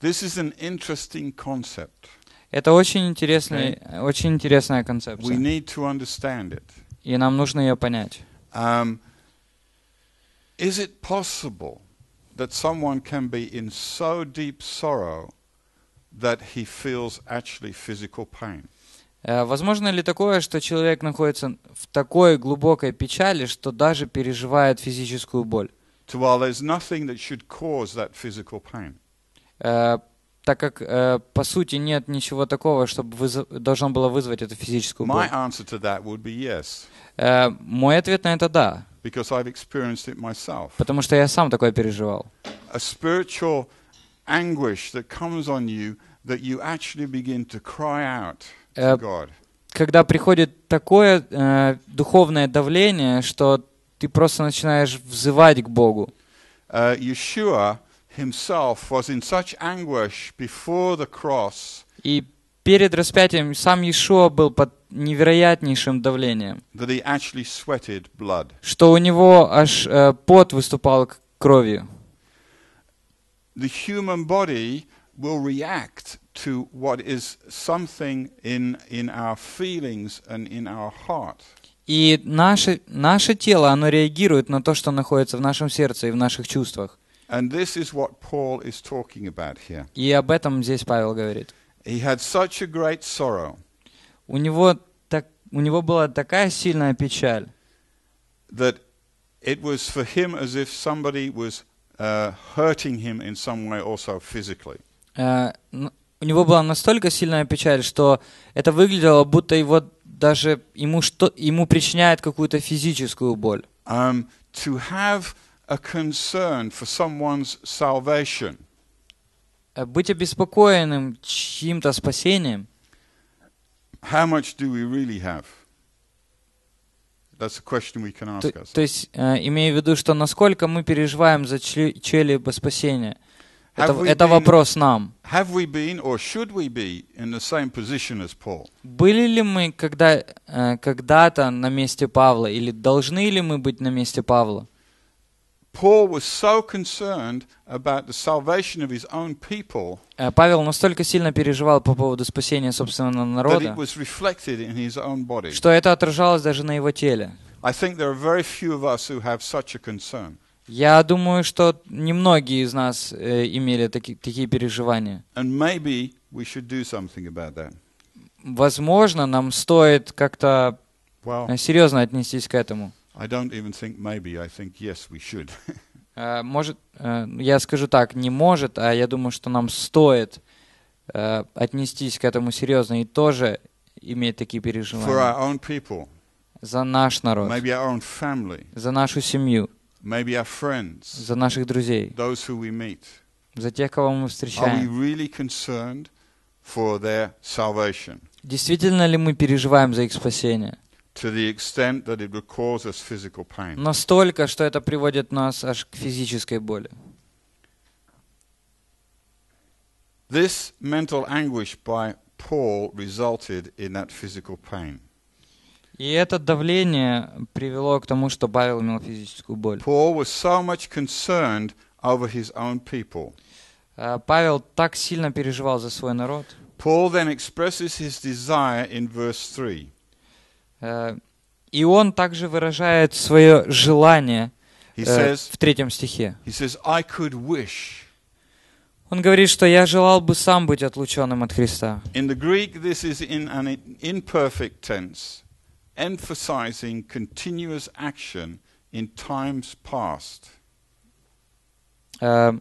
This is an interesting concept. Это очень интересный, okay. очень интересная концепция. We need to understand it. И нам нужно ее понять. Um, is it possible that someone can be in so deep sorrow that he feels actually physical pain? Э, возможно ли такое, что человек находится в такой глубокой печали, что даже переживает физическую боль? Э, так как, э, по сути, нет ничего такого, чтобы должно было вызвать эту физическую боль. Мой ответ на это да. Потому что я сам такое переживал. A spiritual anguish that comes on you that you actually begin to cry out. Э, когда приходит такое э, духовное давление, что ты просто начинаешь взывать к Богу. Э, И перед распятием сам Иешуа был под невероятнейшим давлением, что у него аж э, пот выступал к The human body will react to what is something in, in our feelings and in our heart. И наше, наше тело, оно реагирует на то, что находится в нашем сердце и в наших чувствах. And this is what Paul is talking about here. И об этом здесь Павел говорит. He had such a great sorrow. У него, так, у него была такая сильная печаль, that it was for him as if somebody was uh, hurting him in some way also physically. Uh, у него была настолько сильная печаль, что это выглядело, будто его даже ему что ему причиняет какую-то физическую боль. Um, to have a concern for someone's salvation. Э, быть обеспокоенным чьим-то спасением. How much do we really have? That's a question we can ask ourselves. То, есть, э, имея в виду, что насколько мы переживаем за чье-либо спасение – это, это вопрос нам. Были ли мы когда, э, когда-то на месте Павла, или должны ли мы быть на месте Павла? Э, Павел настолько сильно переживал по поводу спасения собственного народа, что это отражалось даже на его теле. Я думаю, что немногие из нас э, имели таки, такие переживания. And maybe we should do something about that. Возможно, нам стоит как-то well, э, серьезно отнестись к этому. Э, может, э, я скажу так, не может, а я думаю, что нам стоит отнестись к этому серьезно и тоже иметь такие переживания. For our own people. За наш народ. Maybe our own family. За нашу семью. maybe our friends, за наших друзей, those who we meet. за тех, кого мы Are we really concerned for their salvation Действительно ли мы переживаем за их спасение? to the extent that it would cause us physical pain? Настолько, что это приводит нас аж к физической боли. This mental anguish by Paul resulted in that physical pain. И это давление привело к тому, что Павел имел физическую боль. Paul was so much concerned over his own people. Э, Павел так сильно переживал за свой народ. Paul then expresses his desire in verse 3. Э, И он также выражает свое желание э, в третьем стихе. He says, I could wish. Он говорит, что я желал бы сам быть отлученным от Христа. In the Greek, this is in an imperfect tense emphasizing continuous action in times past. Uh,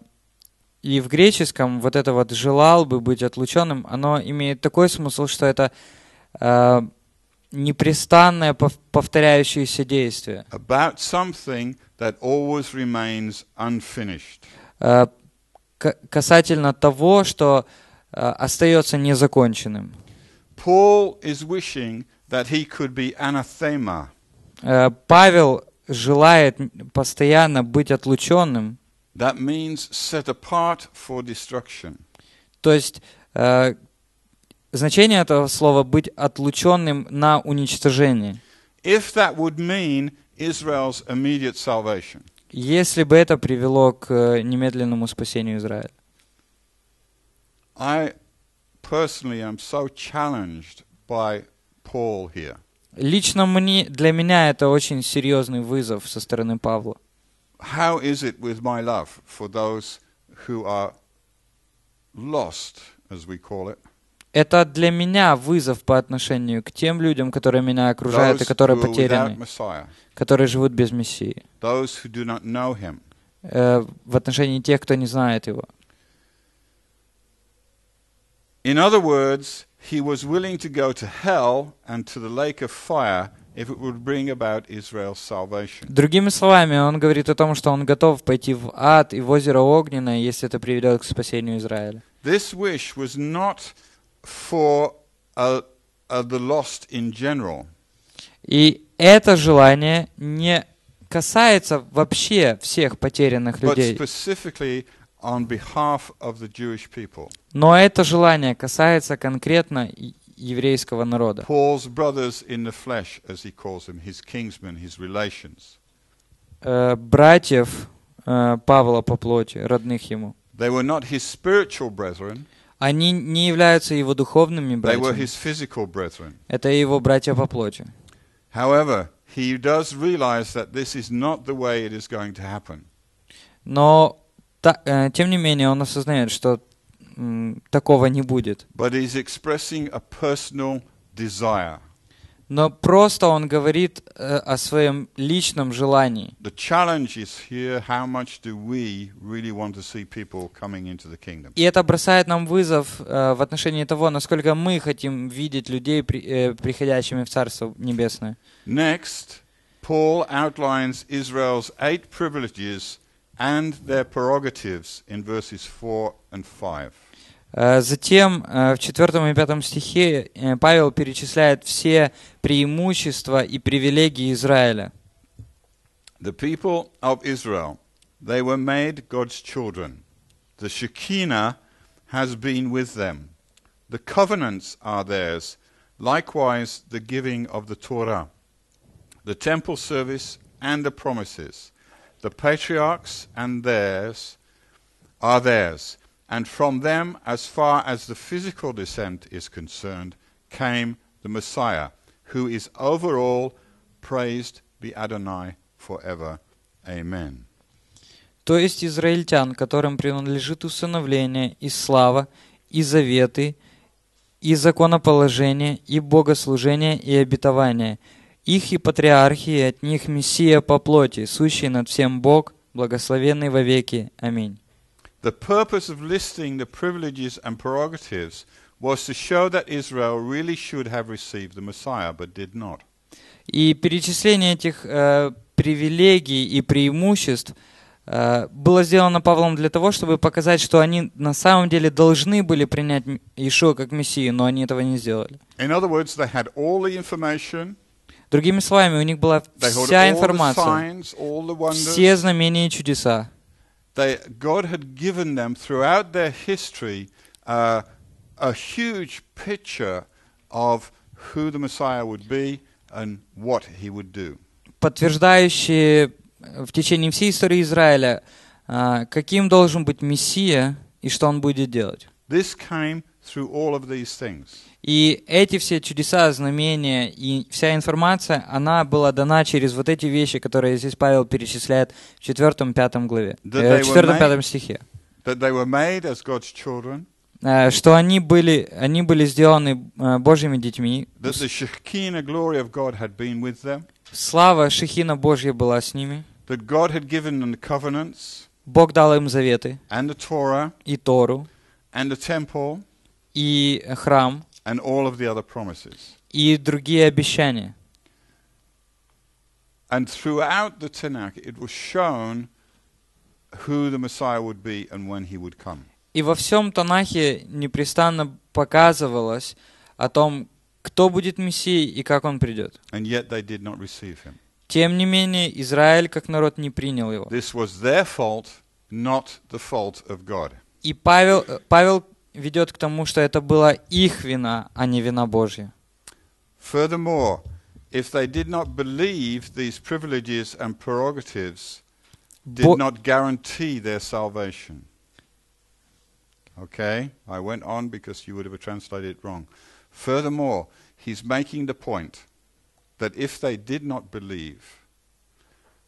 и в греческом вот это вот «желал бы быть отлученным», оно имеет такой смысл, что это uh, непрестанное повторяющееся действие. About something that always remains unfinished. Uh, касательно того, что э, остается незаконченным. Paul is wishing that he could be anathema. Э, Павел желает постоянно быть отлученным. That means set apart for destruction. То есть э, значение этого слова быть отлученным на уничтожение. If that would mean Israel's immediate salvation. Если бы это привело к э, немедленному спасению Израиля. I personally am so challenged by Paul here. Лично мне, для меня это очень серьезный вызов со стороны Павла. How is it with my love for those who are lost, as we call it? Это для меня вызов по отношению к тем людям, которые меня окружают those и которые потеряны, Messiah, которые живут без Мессии. Those who do not know him. Э, в отношении тех, кто не знает его. In other words, he was willing to go to hell and to the lake of fire if it would bring about Israel's salvation. Другими словами, он говорит о том, что он готов пойти в ад и в озеро огненное, если это приведет к спасению Израиля. This wish was not for a, uh, a, uh, the lost in general. И это желание не касается вообще всех потерянных людей. But specifically on behalf of the Jewish people. Но это желание касается конкретно еврейского народа. Paul's brothers in the flesh, as he calls them, his kingsmen, his relations. Братьев Павла по плоти, родных ему. They were not his spiritual brethren. Они не являются его духовными братьями. They were his physical brethren. Это его братья по плоти. However, he does realize that this is not the way it is going to happen. Но тем не менее он осознает, что такого не будет. Но просто он говорит э, о своем личном желании. И это бросает нам вызов э, в отношении того, насколько мы хотим видеть людей, э, приходящими в Царство Небесное. Next, Paul outlines Israel's eight privileges and their prerogatives in verses 4 and 5. Затем в четвертом и пятом стихе Павел перечисляет все преимущества и привилегии Израиля. The people of Israel, they were made God's children. The Shekinah has been with them. The covenants are theirs, likewise the giving of the Torah, the temple service and the promises. The patriarchs and theirs are theirs. And from them, as far as the physical descent is concerned, came the Messiah, who is over all. Praised be Adonai forever. Amen. То есть израильтян, которым принадлежит усыновление и слава, и заветы, и законоположение, и богослужение, и обетование. Их и патриархи, и от них Мессия по плоти, сущий над всем Бог, благословенный во веки. Аминь. The purpose of listing the privileges and prerogatives was to show that Israel really should have received the Messiah, but did not. И перечисление этих э, привилегий и преимуществ э, было сделано Павлом для того, чтобы показать, что они на самом деле должны были принять Иешуа как Мессию, но они этого не сделали. In other words, they had all the information, Другими словами, у них была вся информация, signs, все знамения и чудеса. They, God had given them throughout their history uh, a huge picture of who the Messiah would be and what he would do. Подтверждающие э, в течение всей истории Израиля, uh, каким должен быть Мессия и что он будет делать. This came through all of these things. И эти все чудеса, знамения и вся информация, она была дана через вот эти вещи, которые здесь Павел перечисляет в 4-5 главе, э, в 4-5 стихе. Э, что они были, они были сделаны э, Божьими детьми. Слава Шехина Божья была с ними. Бог дал им заветы. И Тору. И храм and all of the other promises. И другие обещания. And throughout the Tanakh, it was shown who the Messiah would be and when he would come. И во всем Танахе непрестанно показывалось о том, кто будет Мессией и как он придет. And yet they did not receive him. Тем не менее, Израиль как народ не принял его. This was their fault, not the fault of God. И Павел, Павел ведет к тому, что это была их вина, а не вина Божья. Furthermore, if they did not believe these privileges and prerogatives did not guarantee their salvation. Okay? I went on because you would have translated it wrong. Furthermore, he's making the point that if they did not believe,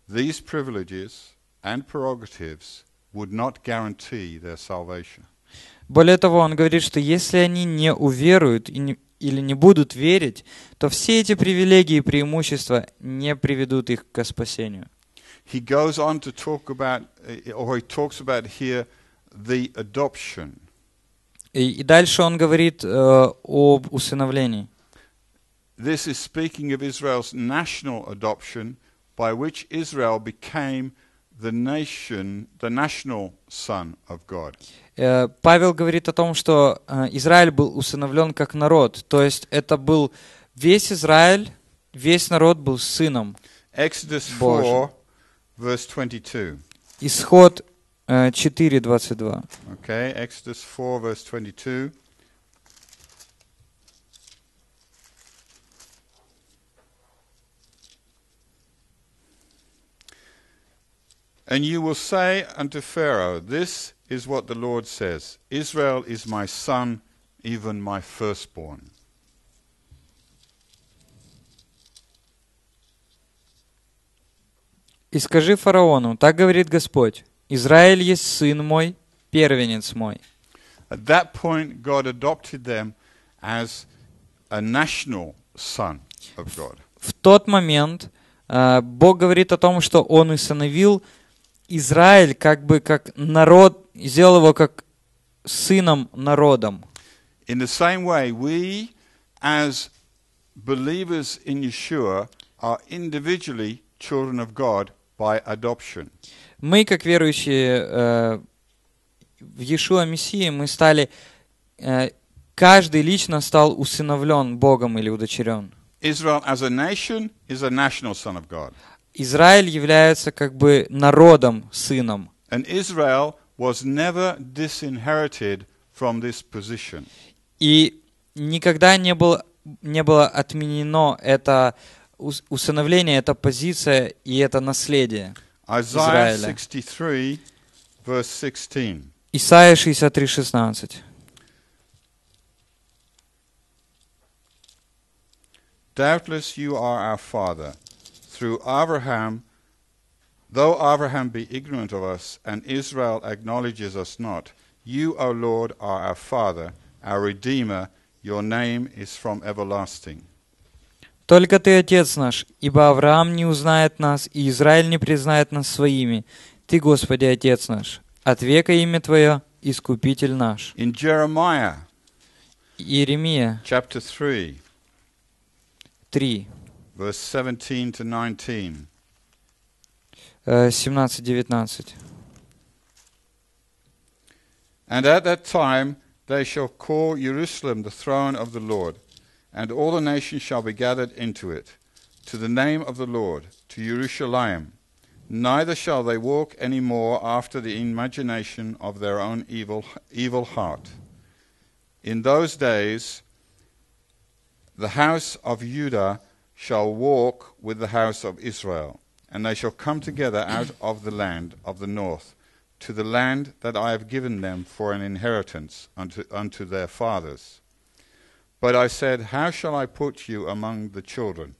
these privileges and prerogatives would not guarantee their salvation. Более того, он говорит, что если они не уверуют и не, или не будут верить, то все эти привилегии и преимущества не приведут их к спасению. He goes on to talk about, or he talks about here the adoption. И, и дальше он говорит э, об усыновлении. This is speaking of Israel's national adoption, by which Israel became the nation, the national son of God. Э, Павел говорит о том, что э, Израиль был усыновлен как народ, то есть это был весь Израиль, весь народ был сыном. Exodus 4, Божьим. verse 22. Исход 4:22. Э, okay, Exodus 4 verse 22. And you will say unto Pharaoh, This is what the Lord says Israel is my son, even my firstborn. И скажи фараону, так говорит Господь, Израиль есть сын мой, первенец мой. At that point, God adopted them as a national son of God. В тот момент э, Бог говорит о том, что Он усыновил Израиль как бы как народ и сделал его как сыном народом. In the same way, we, as believers in Yeshua, are individually children of God by adoption. Мы, как верующие э, в Иешуа Мессии, мы стали, э, каждый лично стал усыновлен Богом или удочерен. Израиль является как бы народом, сыном. And Israel was never disinherited from this position. И никогда не было, не было отменено это усыновление, эта позиция и это наследие Израиля. 63, verse 16. Исайя 63, 16. Doubtless you are our father, through Abraham Though Abraham be ignorant of us, and Israel acknowledges us not, you, O Lord, are our Father, our Redeemer, your name is from everlasting. Только Ты, Отец наш, ибо Авраам не узнает нас, и Израиль не признает нас своими. Ты, Господи, Отец наш, от века имя Твое, Искупитель наш. In Jeremiah, Иеремия, chapter 3, 3, verse 17 to 19, Э, and at that time they shall call Jerusalem the throne of the Lord, and all the nations shall be gathered into it, to the name of the Lord, to Jerusalem. Neither shall they walk any more after the imagination of their own evil, evil heart. In those days, the house of Judah shall walk with the house of Israel and they shall come together out of the land of the north to the land that I have given them for an inheritance unto, unto their fathers. But I said, How shall I put you among the children,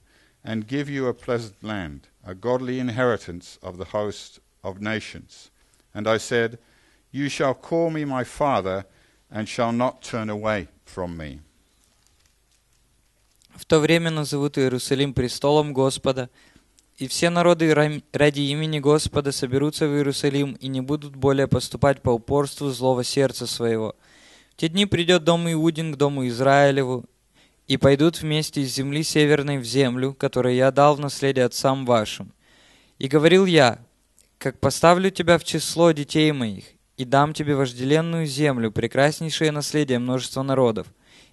and give you a pleasant land, a godly inheritance of the host of nations? And I said, You shall call me my father, and shall not turn away from me. В то время назовут Иерусалим престолом Господа – И все народы ради имени Господа соберутся в Иерусалим и не будут более поступать по упорству злого сердца своего. В те дни придет дом Иудин к дому Израилеву, и пойдут вместе из земли северной в землю, которую я дал в наследие отцам вашим. И говорил я, как поставлю тебя в число детей моих, и дам тебе вожделенную землю, прекраснейшее наследие множества народов.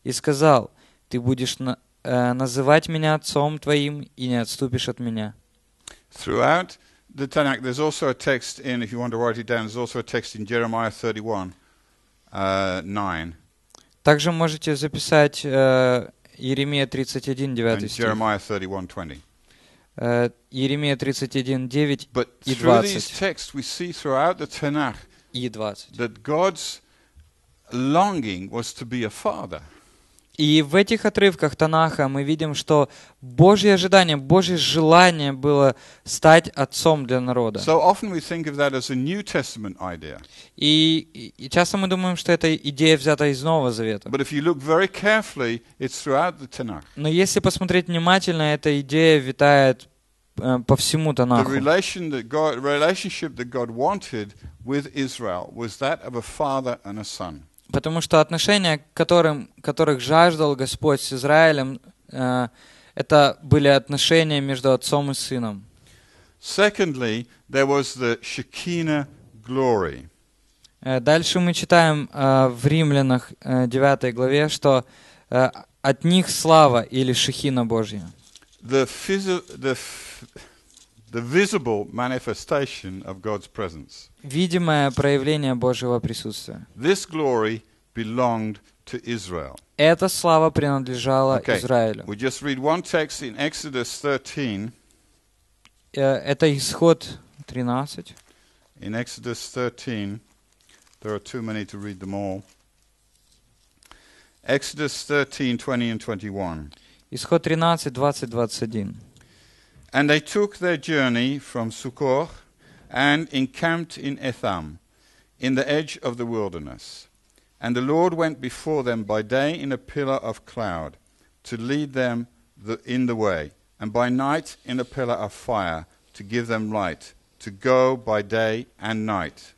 И сказал, ты будешь на, э, называть меня отцом твоим, и не отступишь от меня. throughout the Tanakh. There's also a text in, if you want to write it down, there's also a text in Jeremiah 31, uh, 9. Также можете записать uh, Еремия 31, 9 стих. Jeremiah 31, 20. Uh, Еремия 31, 9 But и 20. These texts we see throughout the Tanakh That God's longing was to be a father. И в этих отрывках Танаха мы видим, что Божье ожидание, Божье желание было стать отцом для народа. So often we think of that as a New idea. И, и часто мы думаем, что эта идея взята из Нового Завета. But if you look very it's the Но если посмотреть внимательно, эта идея витает э, по всему Танаху. Потому что отношения, которым, которых жаждал Господь с Израилем, э, это были отношения между отцом и сыном. Secondly, there was the Shekinah glory. Э, дальше мы читаем э, в Римлянах э, 9 главе, что от них слава или Шехина Божья. the The visible manifestation of God's presence. Видимое проявление Божьего присутствия. This glory belonged to Israel. Эта слава принадлежала okay. Израилю. We just read one text in Exodus 13. Э, это исход 13. In Exodus 13, there are too many to read them all. Exodus 13, 20 and 21. Исход 13, 20, 21. And they took their journey from Sukkor and encamped in Etham, in the edge of the wilderness. And the Lord went before them by day in a pillar of cloud to lead them the, in the way, and by night in a pillar of fire to give them light, to go by day and night.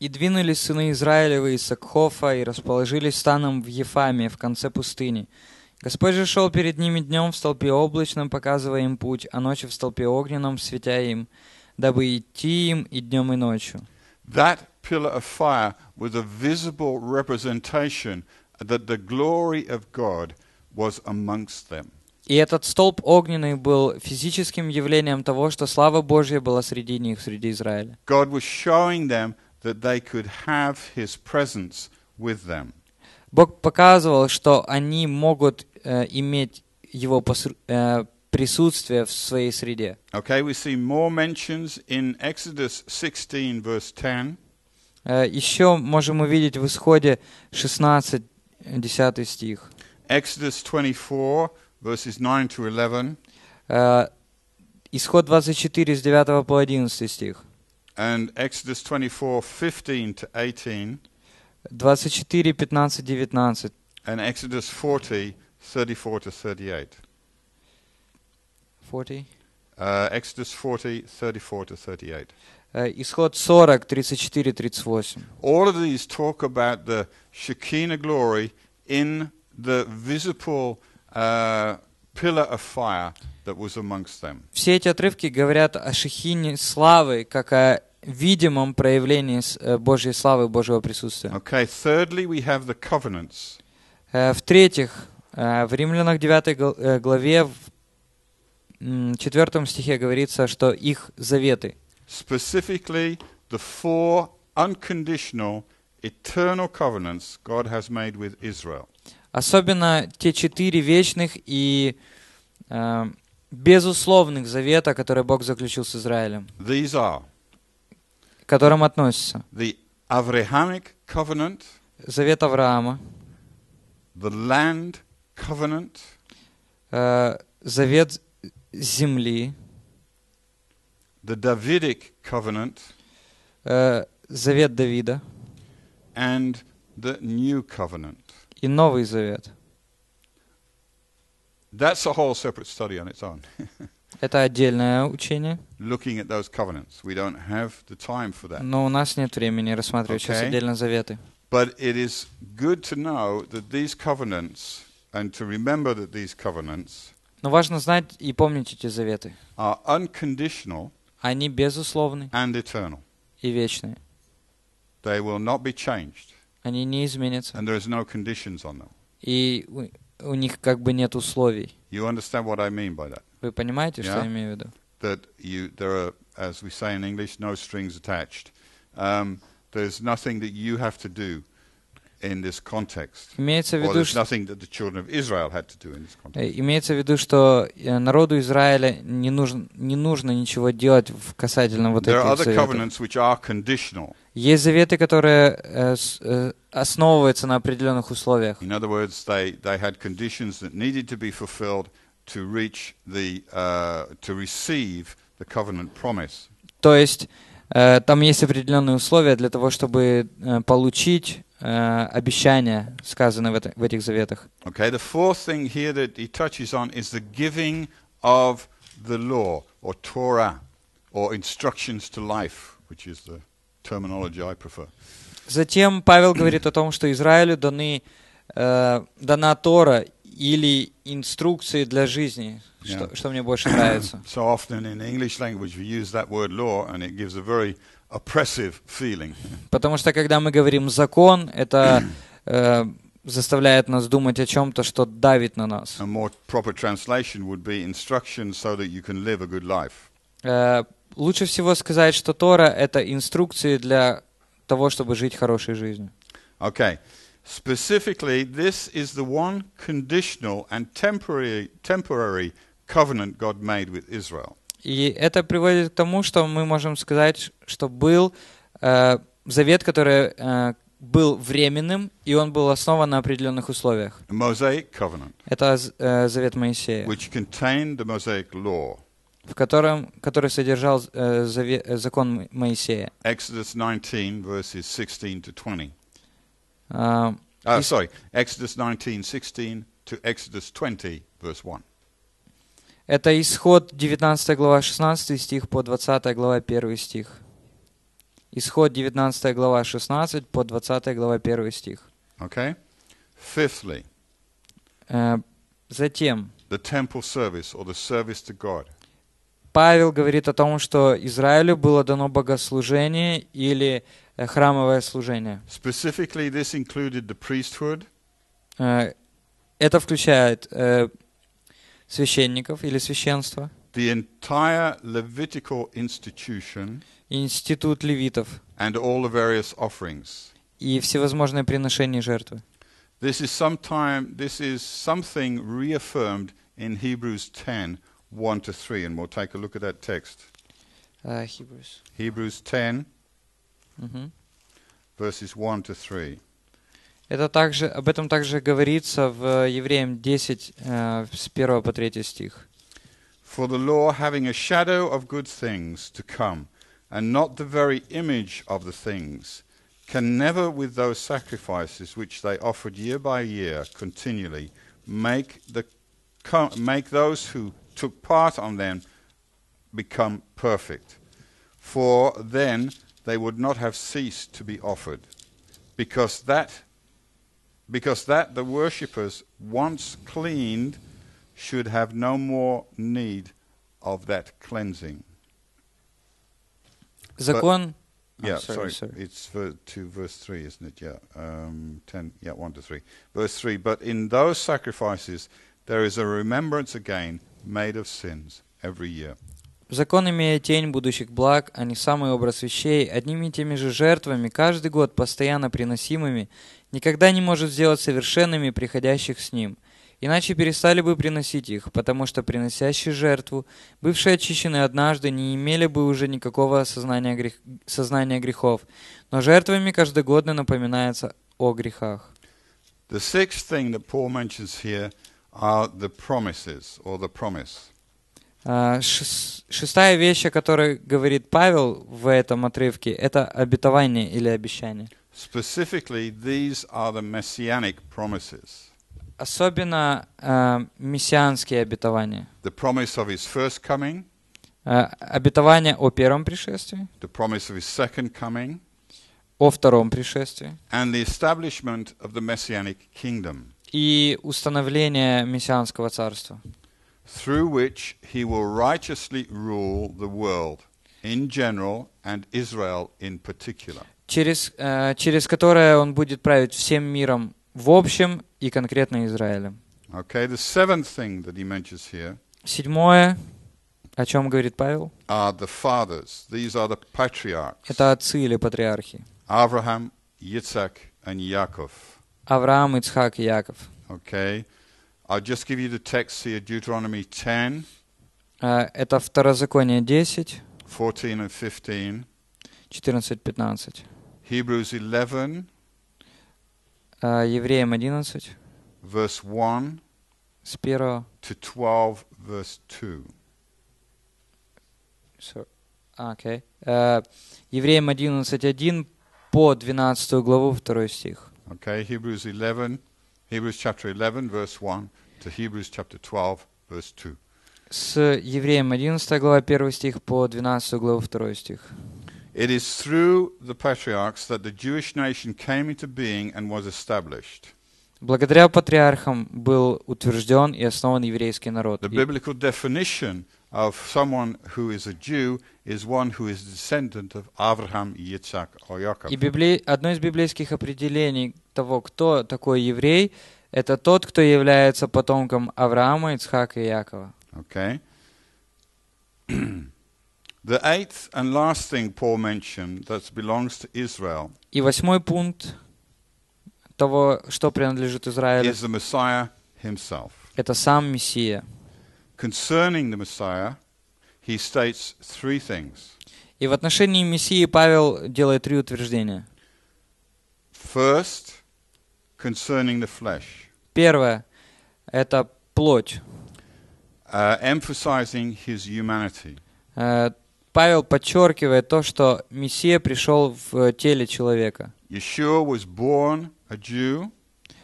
И двинулись сыны Израилевы из Сакхофа и расположились станом в Ефаме в конце пустыни – Господь же шел перед ними днем в столпе облачном, показывая им путь, а ночью в столпе огненном, светя им, дабы идти им и днем, и ночью. That pillar of fire was a visible representation that the glory of God was amongst them. И этот столб огненный был физическим явлением того, что слава Божья была среди них, среди Израиля. Бог показывал, что они могут Э, иметь его э, присутствие в своей среде. Okay, we see more mentions in Exodus 16 verse 10. Э, еще можем увидеть в исходе 16 10 стих. Exodus 24 verses 9 to 11. исход 24 с 9 по 11 стих. And Exodus 2415 to 18. 2415 19. And Exodus 40, 34 to 38. 40. Uh, Exodus 40, 34 to 38. Uh, исход 40, 34, 38. All of these talk about the Shekinah glory in the visible uh, pillar of fire that was amongst them. Все эти отрывки говорят о Шехине славы, как о видимом проявлении Божьей славы, Божьего присутствия. Okay, thirdly, we have the covenants. В-третьих, Э, в Римлянах 9 э, главе, в 4 стихе говорится, что их заветы. Особенно те четыре вечных и э, безусловных завета, которые Бог заключил с Израилем. These are к которым относятся the Avrahamic covenant, завет Авраама, the land covenant, uh, завет земли, the Davidic covenant, uh, завет Давида, and the new covenant. И новый завет. That's a whole separate study on its own. Это отдельное учение. Looking at those covenants, we don't have the time for that. Но у нас нет времени рассматривать okay. сейчас отдельно заветы. But it is good to know that these covenants And to remember that these covenants Но важно знать и помнить эти заветы. are unconditional Они безусловны and eternal. и вечны. They will not be changed, Они не изменятся. and there is no conditions on them. И у, у них как бы нет условий. You understand what I mean by that? Вы понимаете, что я имею в виду? That you, there are, as we say in English, no strings attached. Um, there's nothing that you have to do Э, имеется в виду, что, имеется в виду, что народу Израиля не нужно, не нужно ничего делать в касательно вот этих заветов. Есть заветы, которые э, э, основываются на определенных условиях. In other words, they, they had conditions that needed to be fulfilled to reach the, uh, to receive the covenant promise. То есть, там есть определенные условия для того, чтобы получить обещания, сказанные в, это, в этих заветах. Okay, the fourth thing here that he touches on is the giving of the law or Torah or instructions to life, which is the terminology I prefer. Затем Павел говорит о том, что Израилю даны э, дана Тора или инструкции для жизни, yeah. что, что мне больше нравится. So often in the English language we use that word law and it gives a very oppressive feeling. Потому что когда мы говорим закон, это э, заставляет нас думать о чем-то, что давит на нас. A more proper translation would be instructions so that you can live a good life. Э, лучше всего сказать, что Тора это инструкции для того, чтобы жить хорошей жизнью. Okay. Specifically, this is the one conditional and temporary, temporary covenant God made with Israel. И это приводит к тому, что мы можем сказать, что был э, завет, который э, был временным, и он был основан на определенных условиях. Это э, завет Моисея, в котором, который содержал э, заве, э, закон Моисея. Exodus 19, 16 20. Uh, uh, sorry, Exodus 19, 16 20, verse 1. Это исход 19 глава 16 стих по 20 глава 1 стих. Исход 19 глава 16 по 20 глава 1 стих. Okay. Fifthly. Uh, затем. The temple service or the service to God. Павел говорит о том, что Израилю было дано богослужение или э, храмовое служение. Specifically, this included the priesthood. Uh, это включает uh, священников или священства, the entire Levitical institution, институт левитов and all the various offerings. и всевозможные приношения жертвы. This is sometime, this is something reaffirmed in Hebrews 10, 1 to 3, and we'll take a look at that text. Uh, Hebrews. Hebrews 10, mm-hmm. verses 1 to 3. Это также, об этом также говорится в э, Евреям 10, э, с 1 по 3 стих. For the law having a shadow of good things to come, and not the very image of the things, can never with those sacrifices which they offered year by year continually make, the, make those who took part on them become perfect. For then they would not have ceased to be offered, because that because that the worshippers, once cleaned, should have no more need of that cleansing. Закон. yeah, oh, sorry, sorry, sorry, It's ver- to verse 3, isn't it? Yeah, um, 10, yeah, 1 to 3. Verse 3 But in those sacrifices there is a remembrance again made of sins every year. Закон, имея тень будущих благ, а не самый образ вещей, одними и теми же жертвами, каждый год постоянно приносимыми, никогда не может сделать совершенными приходящих с ним, иначе перестали бы приносить их, потому что приносящие жертву, бывшие очищены однажды, не имели бы уже никакого сознания, грех... сознания грехов, но жертвами каждогодно напоминается о грехах. The sixth thing that Paul mentions here are the promises or the promise. А, шестая вещь, о которой говорит Павел в этом отрывке, это обетование или обещание. Specifically, these are the messianic promises. Особенно э, мессианские обетования. The promise of his first coming. Э, обетование о первом пришествии. The promise of his second coming. О втором пришествии. And the establishment of the messianic kingdom. И установление мессианского царства. Through which he will righteously rule the world in general and Israel in particular. через, э, через которое он будет править всем миром в общем и конкретно Израилем. Okay, the seventh thing that he mentions here. Седьмое, о чем говорит Павел? Are the fathers. These are the patriarchs. Это отцы или патриархи. Авраам, Yitzhak and Yaakov. Авраам, Ицхак и Яков. Okay. I'll just give you the text here, Deuteronomy 10. Uh, э, это второзаконие 10. 14 and 15. 14-15. Hebrews 11, Евреям 11, verse 1 с 1 to 12, verse 2. So, okay. uh, Евреям 11.1 по 12 главу 2 стих. Okay, Hebrews 11, Hebrews chapter 11, verse 1 to Hebrews chapter 12, verse 2. С Евреям 11 глава 1 стих по 12 главу 2 стих. It is through the patriarchs that the Jewish nation came into being and was established. Благодаря патриархам был утвержден и основан еврейский народ. The biblical definition of someone who is a Jew is one who is descendant of Abraham, Yitzhak or Jacob. И библи... одно из библейских определений того, кто такой еврей, это тот, кто является потомком Авраама, Ицхака и Якова. Okay. The eighth and last thing Paul mentioned that belongs to Israel. И восьмой пункт того, что принадлежит Израилю, is the Messiah himself. Это сам Мессия. Concerning the Messiah, he states three things. И в отношении Мессии Павел делает три утверждения. First, concerning the flesh. Первое это плоть. Uh, emphasizing his humanity. Uh, Павел подчеркивает то, что Мессия пришел в э, теле человека.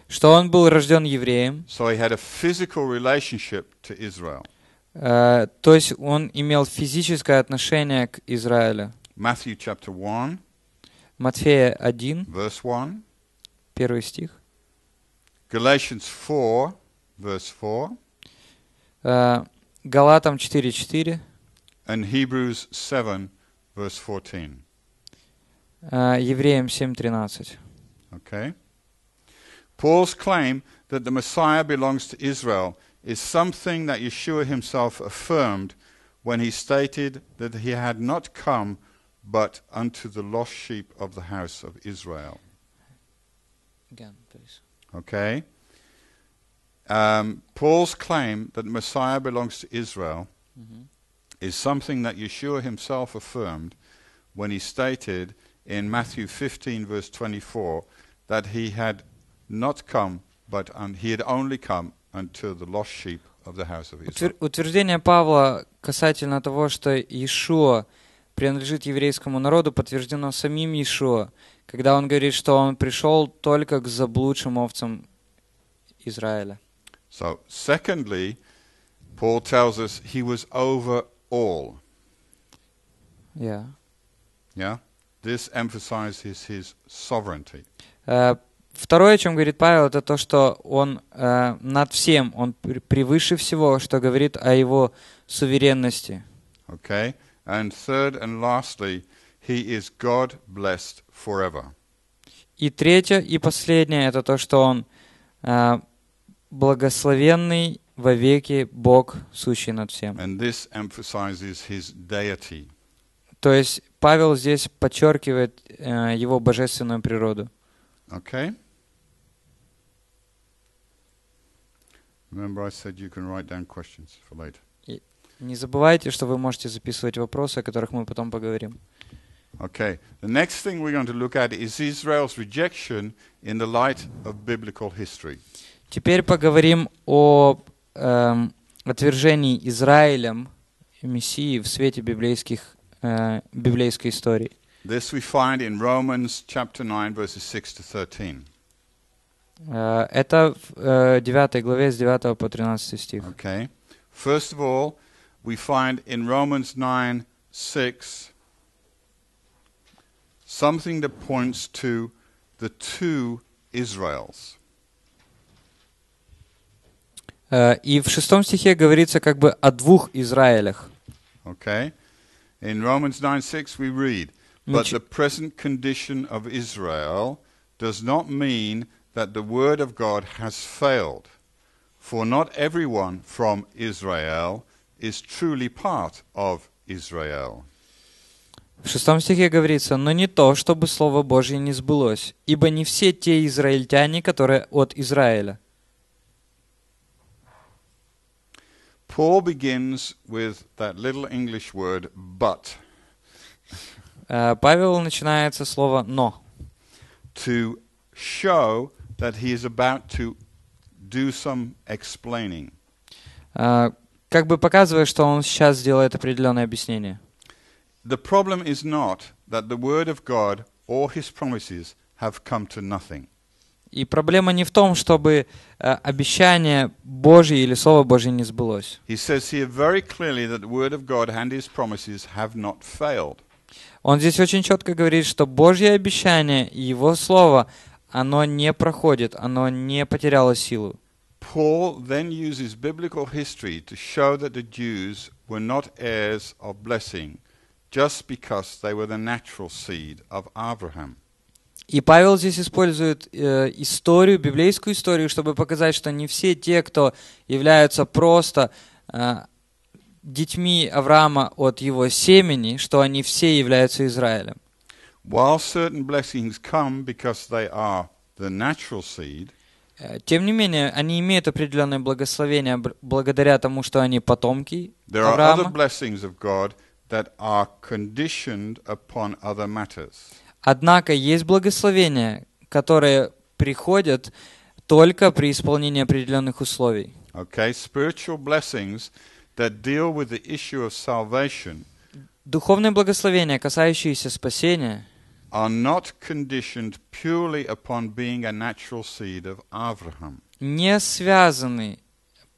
что он был рожден евреем. So he had a physical relationship to Israel. Uh, то есть он имел физическое отношение к Израилю. Matthew chapter 1, Матфея 1, verse 1, первый стих. Galatians 4, verse 4. Uh, э, Галатам 4.4. and Hebrews 7, verse 14. Евреям 7:13. Okay. Paul's claim that the Messiah belongs to Israel is something that Yeshua himself affirmed when he stated that he had not come but unto the lost sheep of the house of Israel. Again, please. Okay. Um, Paul's claim that Messiah belongs to Israel mm-hmm is something that Yeshua himself affirmed when he stated in Matthew 15, verse 24, that he had not come, but un- he had only come unto the lost sheep of the house of Israel. Утверждение Павла касательно того, что Иешуа принадлежит еврейскому народу, подтверждено самим Иешуа, когда он говорит, что он пришел только к заблудшим овцам Израиля. So, secondly, Paul tells us he was over all. Yeah. Yeah. This emphasizes his sovereignty. Uh, второе, о чем говорит Павел, это то, что он uh, над всем, он превыше всего, что говорит о его суверенности. Okay. And third and lastly, he is God blessed forever. И третье и последнее это то, что он uh, благословенный вовеки Бог, сущий над всем. And this emphasizes his deity. То есть Павел здесь подчеркивает э, его божественную природу. Okay. Remember I said you can write down questions for later. не забывайте, что вы можете записывать вопросы, о которых мы потом поговорим. Okay. The next thing we're going to look at is Israel's rejection in the light of biblical history. Теперь поговорим о э, отвержений Израилем Мессии в свете библейских, э, библейской истории. This we find in Romans chapter 9 verses 6 to 13. Uh, это в uh, 9 главе с 9 по 13 стих. Okay. First of all, we find in Romans 9 6 something that points to the two Israels. Э, и в шестом стихе говорится как бы о двух Израилях. Okay. In Romans 9:6 we read, but the present condition of Israel does not mean that the word of God has failed, for not everyone from Israel is truly part of Israel. В шестом стихе говорится, «Но не то, чтобы Слово Божье не сбылось, ибо не все те израильтяне, которые от Израиля». Paul begins with that little English word but. Э, Павел начинается слово но. To show that he is about to do some explaining. Э, как бы показывая, что он сейчас сделает определенное объяснение. The problem is not that the word of God or his promises have come to nothing. И проблема не в том, чтобы э, обещание Божье или Слово Божье не сбылось. Он здесь очень четко говорит, что Божье обещание и Его Слово, оно не проходит, оно не потеряло силу. Paul then uses biblical history to show that the Jews were not heirs of blessing just because they were the natural seed of Abraham. И Павел здесь использует э, историю, библейскую историю, чтобы показать, что не все те, кто являются просто э, детьми Авраама от его семени, что они все являются Израилем. While certain blessings come because they are the natural seed, э, тем не менее, они имеют определенное благословение благодаря тому, что они потомки Авраама. Однако есть благословения, которые приходят только при исполнении определенных условий. Okay, spiritual blessings that deal with the issue of salvation. Духовные благословения, касающиеся спасения, are not conditioned purely upon being a natural seed of Avraham. Не связаны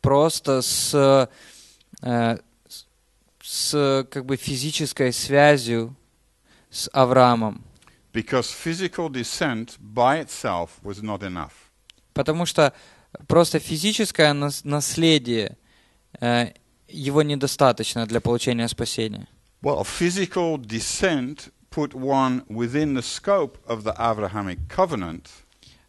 просто с э, с как бы физической связью с Авраамом. Because physical descent by itself was not enough. Потому что просто физическое наследие э, его недостаточно для получения спасения. Well, physical descent put one within the scope of the Abrahamic covenant.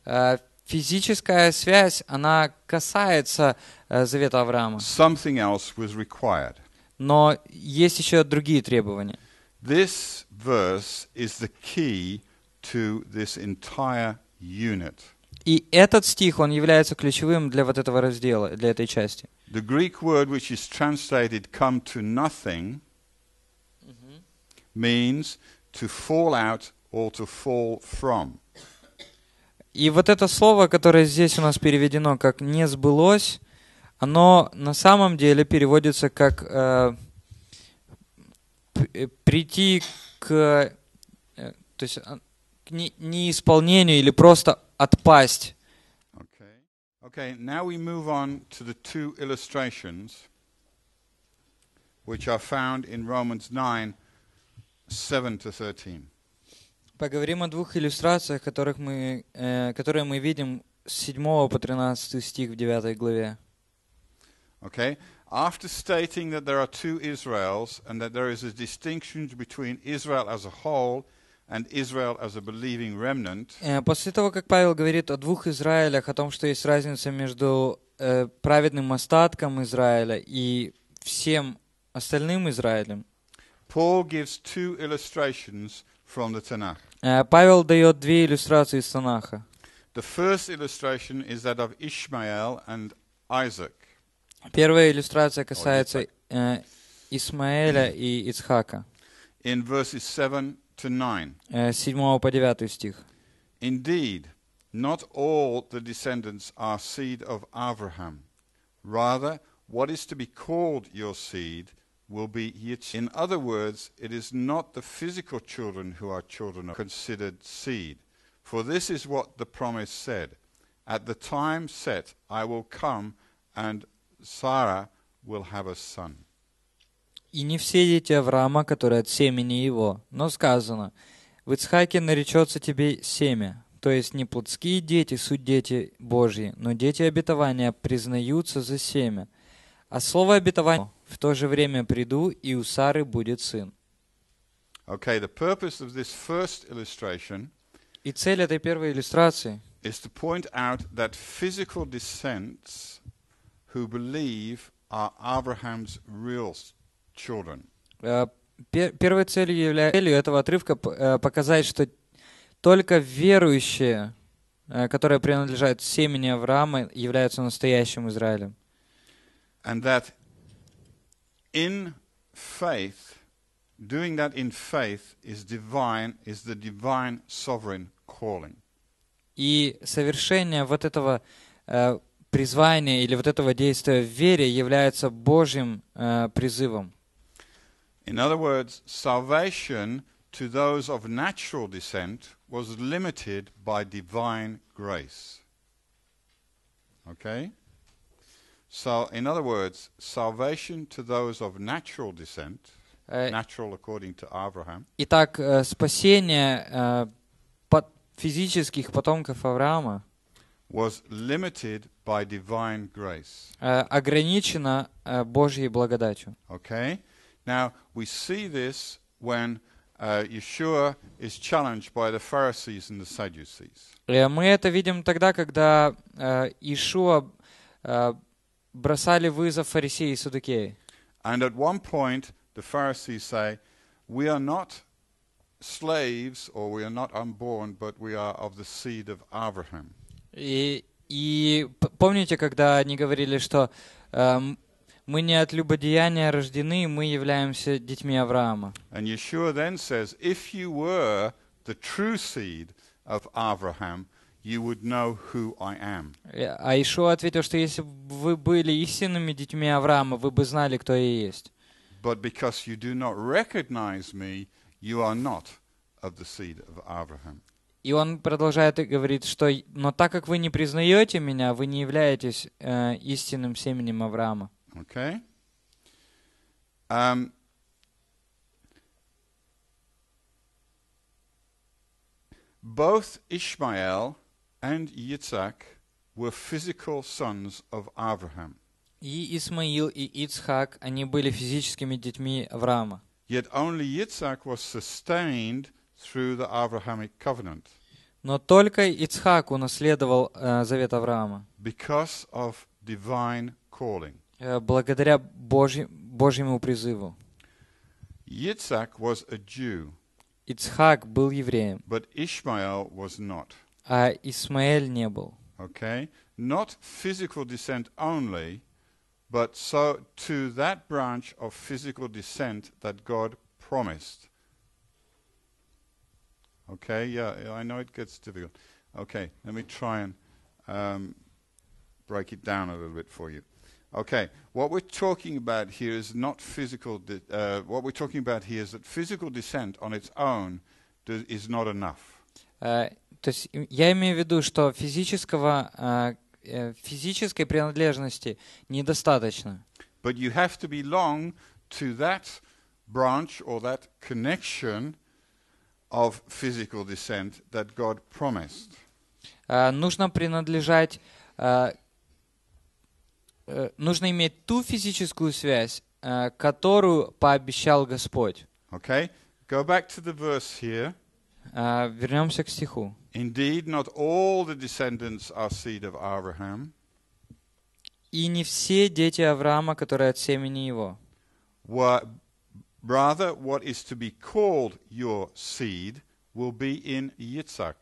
Э, физическая связь, она касается э, завета Авраама. Something else was required. Но есть еще другие требования. This verse is the key to this entire unit. И этот стих, он является ключевым для вот этого раздела, для этой части. The Greek word which is translated come to nothing means to fall out or to fall from. И вот это слово, которое здесь у нас переведено как «не сбылось», оно на самом деле переводится как э, прийти к, э, то есть, а, к неисполнению или просто отпасть. Okay. Okay, now we move on to the two illustrations which are found in Romans 9, 7 13. Поговорим о двух иллюстрациях, которых мы, э, которые мы видим с 7 по 13 стих в 9 главе. Okay. After stating that there are two Israels and that there is a distinction between Israel as a whole and Israel as a believing remnant, э, после того, как Павел говорит о двух Израилях, о том, что есть разница между э, праведным остатком Израиля и всем остальным Израилем, Paul gives two illustrations from the Tanakh. Э, Павел дает две иллюстрации из Танаха. The first illustration is that of Ishmael and Isaac. Первая иллюстрация касается э, Исмаэля и Ицхака. In verses 7 to 9. 7 э, по 9 стих. Indeed, not all the descendants are seed of Abraham. Rather, what is to be called your seed will be Yitzhak. In other words, it is not the physical children who are children of considered seed. For this is what the promise said At the time set, I will come and Sarah will have a son. И не все дети Авраама, которые от семени его. Но сказано, в Ицхаке наречется тебе семя. То есть не плотские дети, суть дети Божьи, но дети обетования признаются за семя. А слово обетование в то же время приду, и у Сары будет сын. Okay, the purpose of this first illustration и цель этой первой иллюстрации is to point out that physical descents who believe are Abraham's real children. Э, первой целью этого отрывка э, показать, что только верующие, э, которые принадлежат семени Авраама, являются настоящим Израилем. And that in faith, doing that in faith is divine, is the divine sovereign calling. И совершение вот этого призвания или вот этого действия в вере является Божьим э, призывом. In other words, salvation to those of natural descent was limited by divine grace. Okay? So, in other words, salvation to those of natural descent, natural according to Abraham. Итак, спасение физических потомков Авраама was limited by divine grace. Э, э, Божьей благодатью. Okay? Now we see this when uh, Yeshua is challenged by the Pharisees and the Sadducees. Мы это видим тогда, когда Иешуа бросали вызов фарисеи и садукеи. And at one point the Pharisees say, "We are not slaves, or we are not unborn, but we are of the seed of Abraham." И помните, когда они говорили, что э, мы не от любодеяния рождены, мы являемся детьми Авраама. And Yeshua then says, if you were the true seed of Abraham, you would know who I am. Э, а Иешуа ответил, что если вы были истинными детьми Авраама, вы бы знали, кто я есть. But because you do not recognize me, you are not of the seed of Abraham. И он продолжает и говорит, что «но так как вы не признаете меня, вы не являетесь э, истинным семенем Авраама». Okay. Um, both Ishmael and Yitzhak were physical sons of Abraham. И Исмаил и Ицхак, они были физическими детьми Авраама. Yet only Yitzhak was sustained – through the Abrahamic covenant. Но только Ицхак унаследовал э, завет Авраама. Because of divine calling. Э, благодаря Божьи, Божьему призыву. Yitzhak was a Jew. Ицхак был евреем. But Ishmael was not. А Исмаэль не был. Okay? Not physical descent only, but so to that branch of physical descent that God promised. Okay, yeah, I know it gets difficult. Okay, let me try and um, break it down a little bit for you. Okay, what we're talking about here is not physical. Uh, what we're talking about here is that physical descent on its own is not enough. Э, то есть я имею в виду, что физического э, физической принадлежности недостаточно. But you have to belong to that branch or that connection of physical descent that God promised. Э, нужно принадлежать, э, э, нужно иметь ту физическую связь, которую пообещал Господь. Okay, go back to the verse here. Вернемся к стиху. Indeed, not all the descendants are seed of Abraham. И не все дети Авраама, которые от семени его. Were Rather, what is to be called your seed will be in Yitzhak.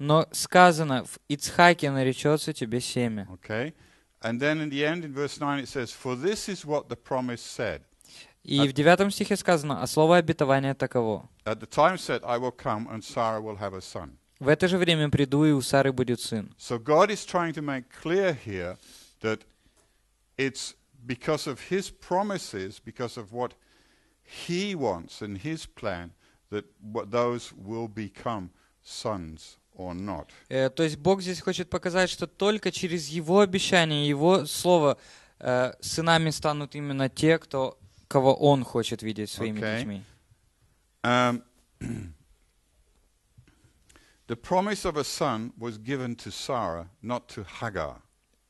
Но сказано, в Ицхаке наречется тебе семя. Okay. And then in the end, in verse 9, it says, For this is what the promise said. И в девятом стихе сказано, а слово обетования таково. At the time said, I will come and Sarah will have a son. В это же время приду, и у Сары будет сын. So God is trying to make clear here that it's because of his promises, because of what He wants in His plan that those will become sons or not. Э, то есть Бог здесь хочет показать, что только через Его обещание, Его слово э, сынами станут именно те, кто, кого Он хочет видеть своими детьми. Um, the promise of a son was given to Sarah, not to Hagar.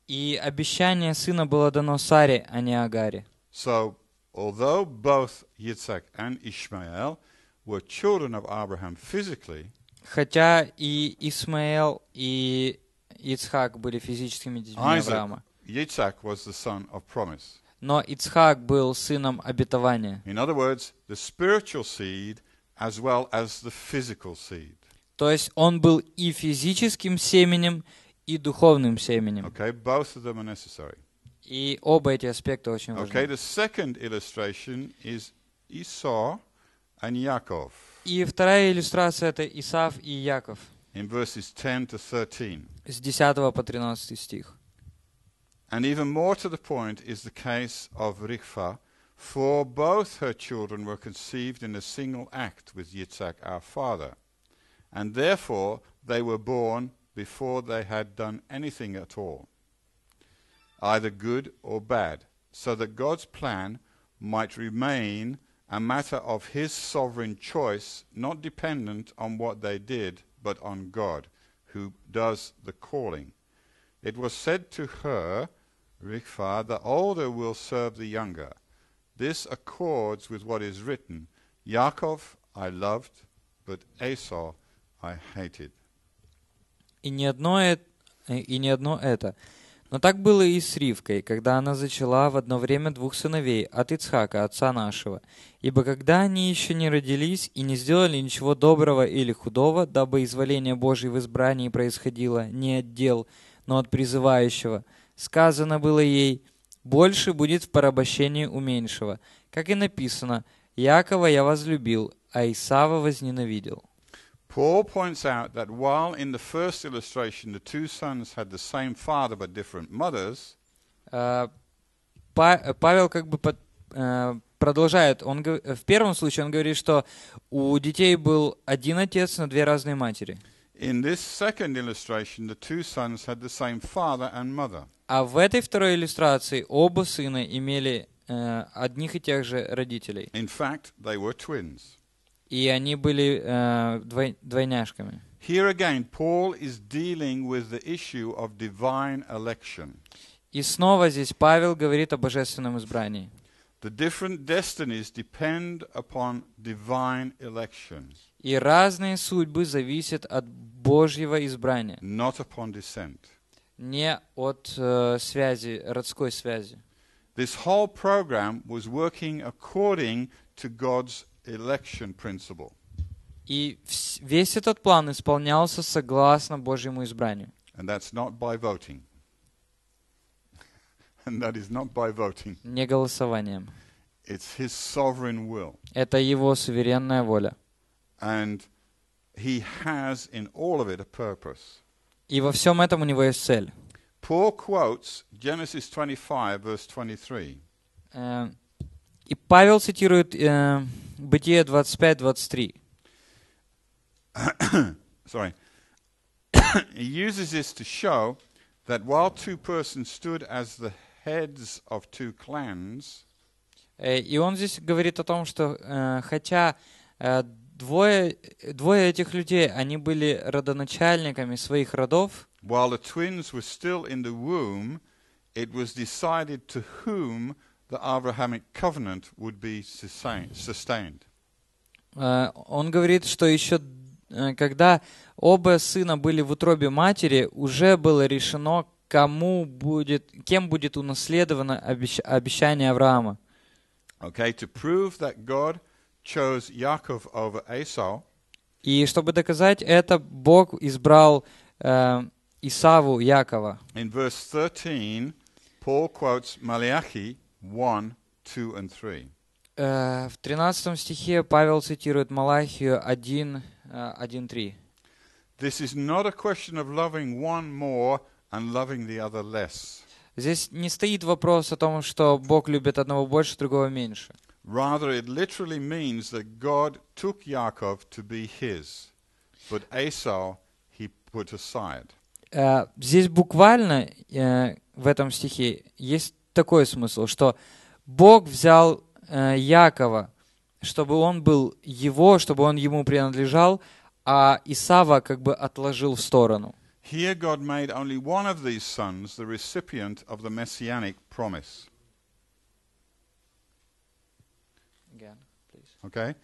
И обещание сына было дано Саре, а не Агаре. So although both Yitzhak and Ishmael were children of Abraham physically, хотя и Исмаил и Ицхак были физическими детьми Isaac, Авраама. Yitzhak was the son of promise. Но Ицхак был сыном обетования. In other words, the spiritual seed as well as the physical seed. То есть он был и физическим семенем, и духовным семенем. Okay, both of them are necessary. И оба эти аспекта очень важны. Okay, the second illustration is Esau and Yaakov. И вторая иллюстрация это Исав и Яков. In verses 10 to 13. С 10 по 13 стих. And even more to the point is the case of Rikfa, for both her children were conceived in a single act with Yitzhak our father, and therefore they were born before they had done anything at all either good or bad, so that God's plan might remain a matter of his sovereign choice, not dependent on what they did, but on God, who does the calling. It was said to her, Rikva, the older will serve the younger. This accords with what is written Yaakov I loved, but Esau I hated. И не одно это, и не одно это. Но так было и с Ривкой, когда она зачала в одно время двух сыновей от Ицхака, отца нашего. Ибо когда они еще не родились и не сделали ничего доброго или худого, дабы изволение Божье в избрании происходило не от дел, но от призывающего, сказано было ей, «Больше будет в порабощении у меньшего». Как и написано, «Якова я возлюбил, а Исава возненавидел». Paul points out that while in the first illustration the two sons had the same father but different mothers, uh, па Павел как бы под, uh, продолжает. Он в первом случае он говорит, что у детей был один отец, но две разные матери. In this second illustration, the two sons had the same father and mother. А в этой второй иллюстрации оба сына имели uh, одних и тех же родителей. In fact, they were twins. И они были э, двой, двойняшками. Here again, Paul is dealing with the issue of divine election. И снова здесь Павел говорит о божественном избрании. The different destinies depend upon divine election. И разные судьбы зависят от Божьего избрания. Not upon descent. Не от э, связи, родской связи. This whole program was working according to God's и весь этот план исполнялся согласно Божьему избранию. Не голосованием. Это его суверенная воля. И во всем этом у него есть цель. Paul quotes Genesis 25, verse 23. И Павел цитирует э, Бытие 25-23. Sorry. He uses this to show that while two persons stood as the heads of two clans, и он здесь говорит о том, что э, хотя э, двое, двое этих людей, они были родоначальниками своих родов, while the twins were still in the womb, it was decided to whom the Abrahamic covenant would be sustained. Э, он говорит, что еще э, когда оба сына были в утробе матери, уже было решено, кому будет, кем будет унаследовано обещание Авраама. Okay, to prove that God chose Yaakov over Esau. И чтобы доказать это, Бог избрал э, Исаву Якова. In verse 13, Paul quotes Malachi 1, 2 and 3. В 13 стихе Павел цитирует Малахию 1, 1, 3. This is not a question of loving one more and loving the other less. Здесь не стоит вопрос о том, что Бог любит одного больше, другого меньше. Rather, it literally means that God took Yaakov to be his, but Esau he put aside. Здесь буквально в этом стихе есть такой смысл, что Бог взял э, Якова, чтобы он был его, чтобы он ему принадлежал, а Исава как бы отложил в сторону. Here God made only one of these sons the recipient of the messianic promise. Again, please. Okay?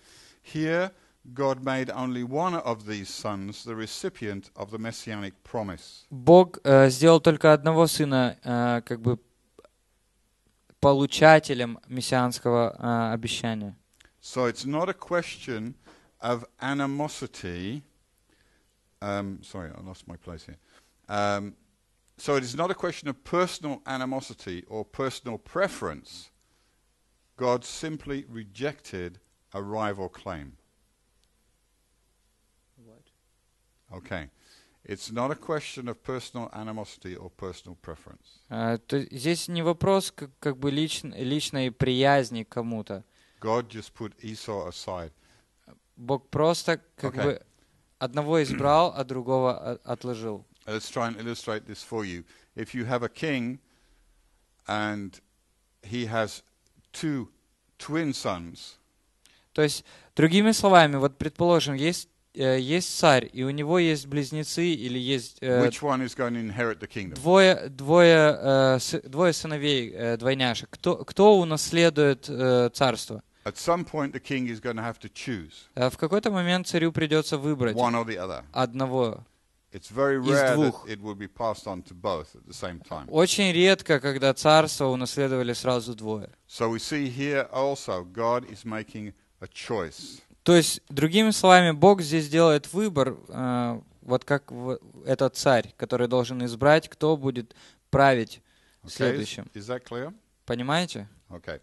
Here God made only one of these sons the recipient of the messianic promise. Бог э, сделал только одного сына э, как бы получателем мессианского э, обещания. So it's not a question of animosity. Um, sorry, I lost my place here. Um, so it is not a question of personal animosity or personal preference. God simply rejected a rival claim. What? Okay. It's not a question of personal animosity or personal preference. Uh, то здесь не вопрос как, как бы лич, личной приязни к кому-то. God just put Esau aside. Бог просто как okay. бы одного избрал, а другого отложил. Let's try and illustrate this for you. If you have a king and he has two twin sons. То есть, другими словами, вот предположим, есть Э, есть царь, и у него есть близнецы или есть э, двое, двое, э, двое сыновей, двойняшек. Кто, кто унаследует царство? В какой-то момент царю придется выбрать одного. It's very rare that it will be passed on to both at the same time. Очень редко, когда царство унаследовали сразу двое. So we see here also God is making a choice. То есть, другими словами, Бог здесь делает выбор, вот как этот царь, который должен избрать, кто будет править следующим. Okay, is, is that clear? Понимаете? Okay.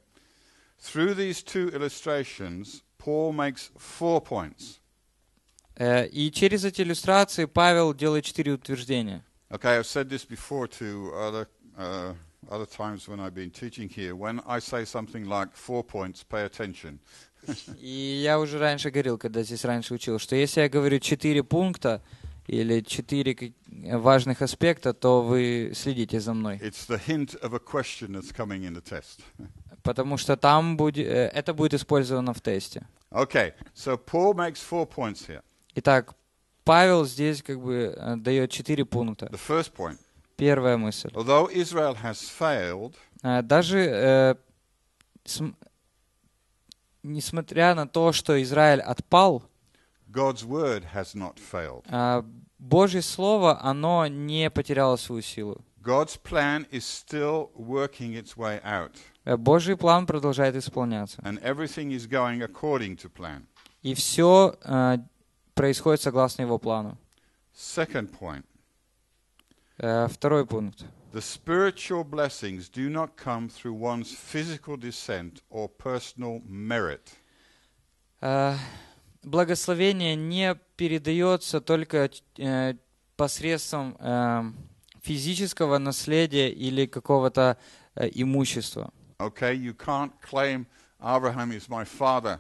Through these two illustrations, Paul makes four points. И через эти иллюстрации Павел делает четыре утверждения. Okay, I've said this before to other uh, other times when I've been teaching here. When I say something like four points, pay attention. И я уже раньше говорил, когда здесь раньше учил, что если я говорю четыре пункта или четыре важных аспекта, то вы следите за мной. Потому что там будет, э, это будет использовано в тесте. Okay, so Paul makes four points here. Итак, Павел здесь как бы э, дает четыре пункта. The first point. Первая мысль. Although Israel has failed, а, даже э, несмотря на то, что Израиль отпал, God's word has not failed. А, Божье слово, оно не потеряло свою силу. God's plan is still working its way out. Э, Божий план продолжает исполняться. And everything is going according to plan. И все uh, э, происходит согласно его плану. Second point. Uh, второй пункт. The spiritual blessings do not come through one's physical descent or personal merit. Uh, благословение не передается только э, посредством э, физического наследия или какого-то имущества. Okay, you can't claim Abraham is my father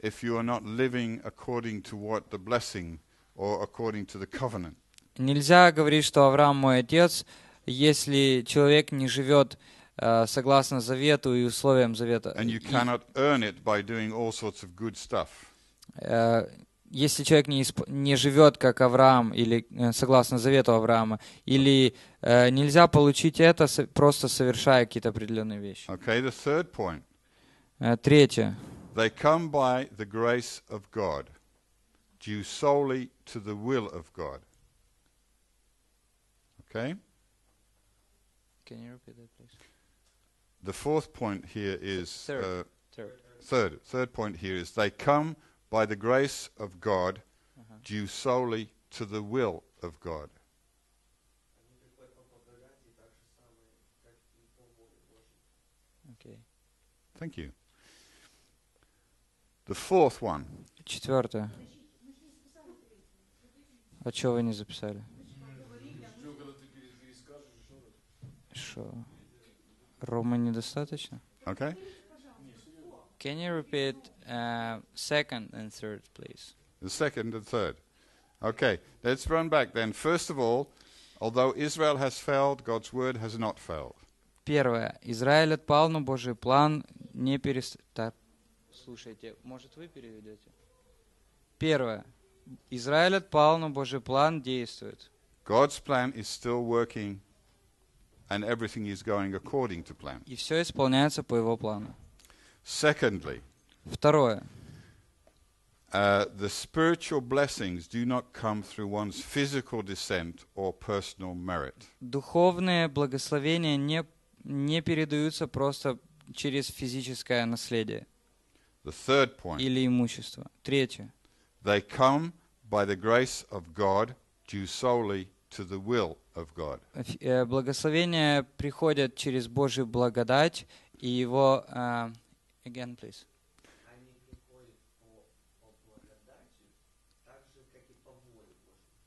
if you are not living according to what the blessing or according to the covenant. Нельзя говорить, что Авраам мой отец, если человек не живет э, согласно завету и условиям завета. Э, если человек не, исп... не живет как Авраам или э, согласно завету Авраама, или э, нельзя получить это просто совершая какие-то определенные вещи. Okay, the third point. Третье. They come by the grace of God, due solely to the will of God. Okay? Can you repeat that, please? The fourth point here is third. Uh, third. third. Third point here is they come by the grace of God, uh -huh. due solely to the will of God. Okay. Thank you. The fourth one. Четвертое. А чего вы не записали? що Роми недостаточно. Okay. Can you repeat uh, second and third, please? The second and third. Okay, let's run back then. First of all, although Israel has failed, God's word has not failed. Первое. Израиль отпал, но Божий план не перестал. слушайте, может вы переведете? Первое. Израиль отпал, но Божий план действует. God's plan is still working and everything is going according to plan. И все исполняется по его плану. Secondly, Второе. Uh, the spiritual blessings do not come through one's physical descent or personal merit. Духовные благословения не не передаются просто через физическое наследие. The third point. Или имущество. Третье. They come by the grace of God due solely to the will of God. Благословения приходят через Божью благодать и его... Uh, again, please.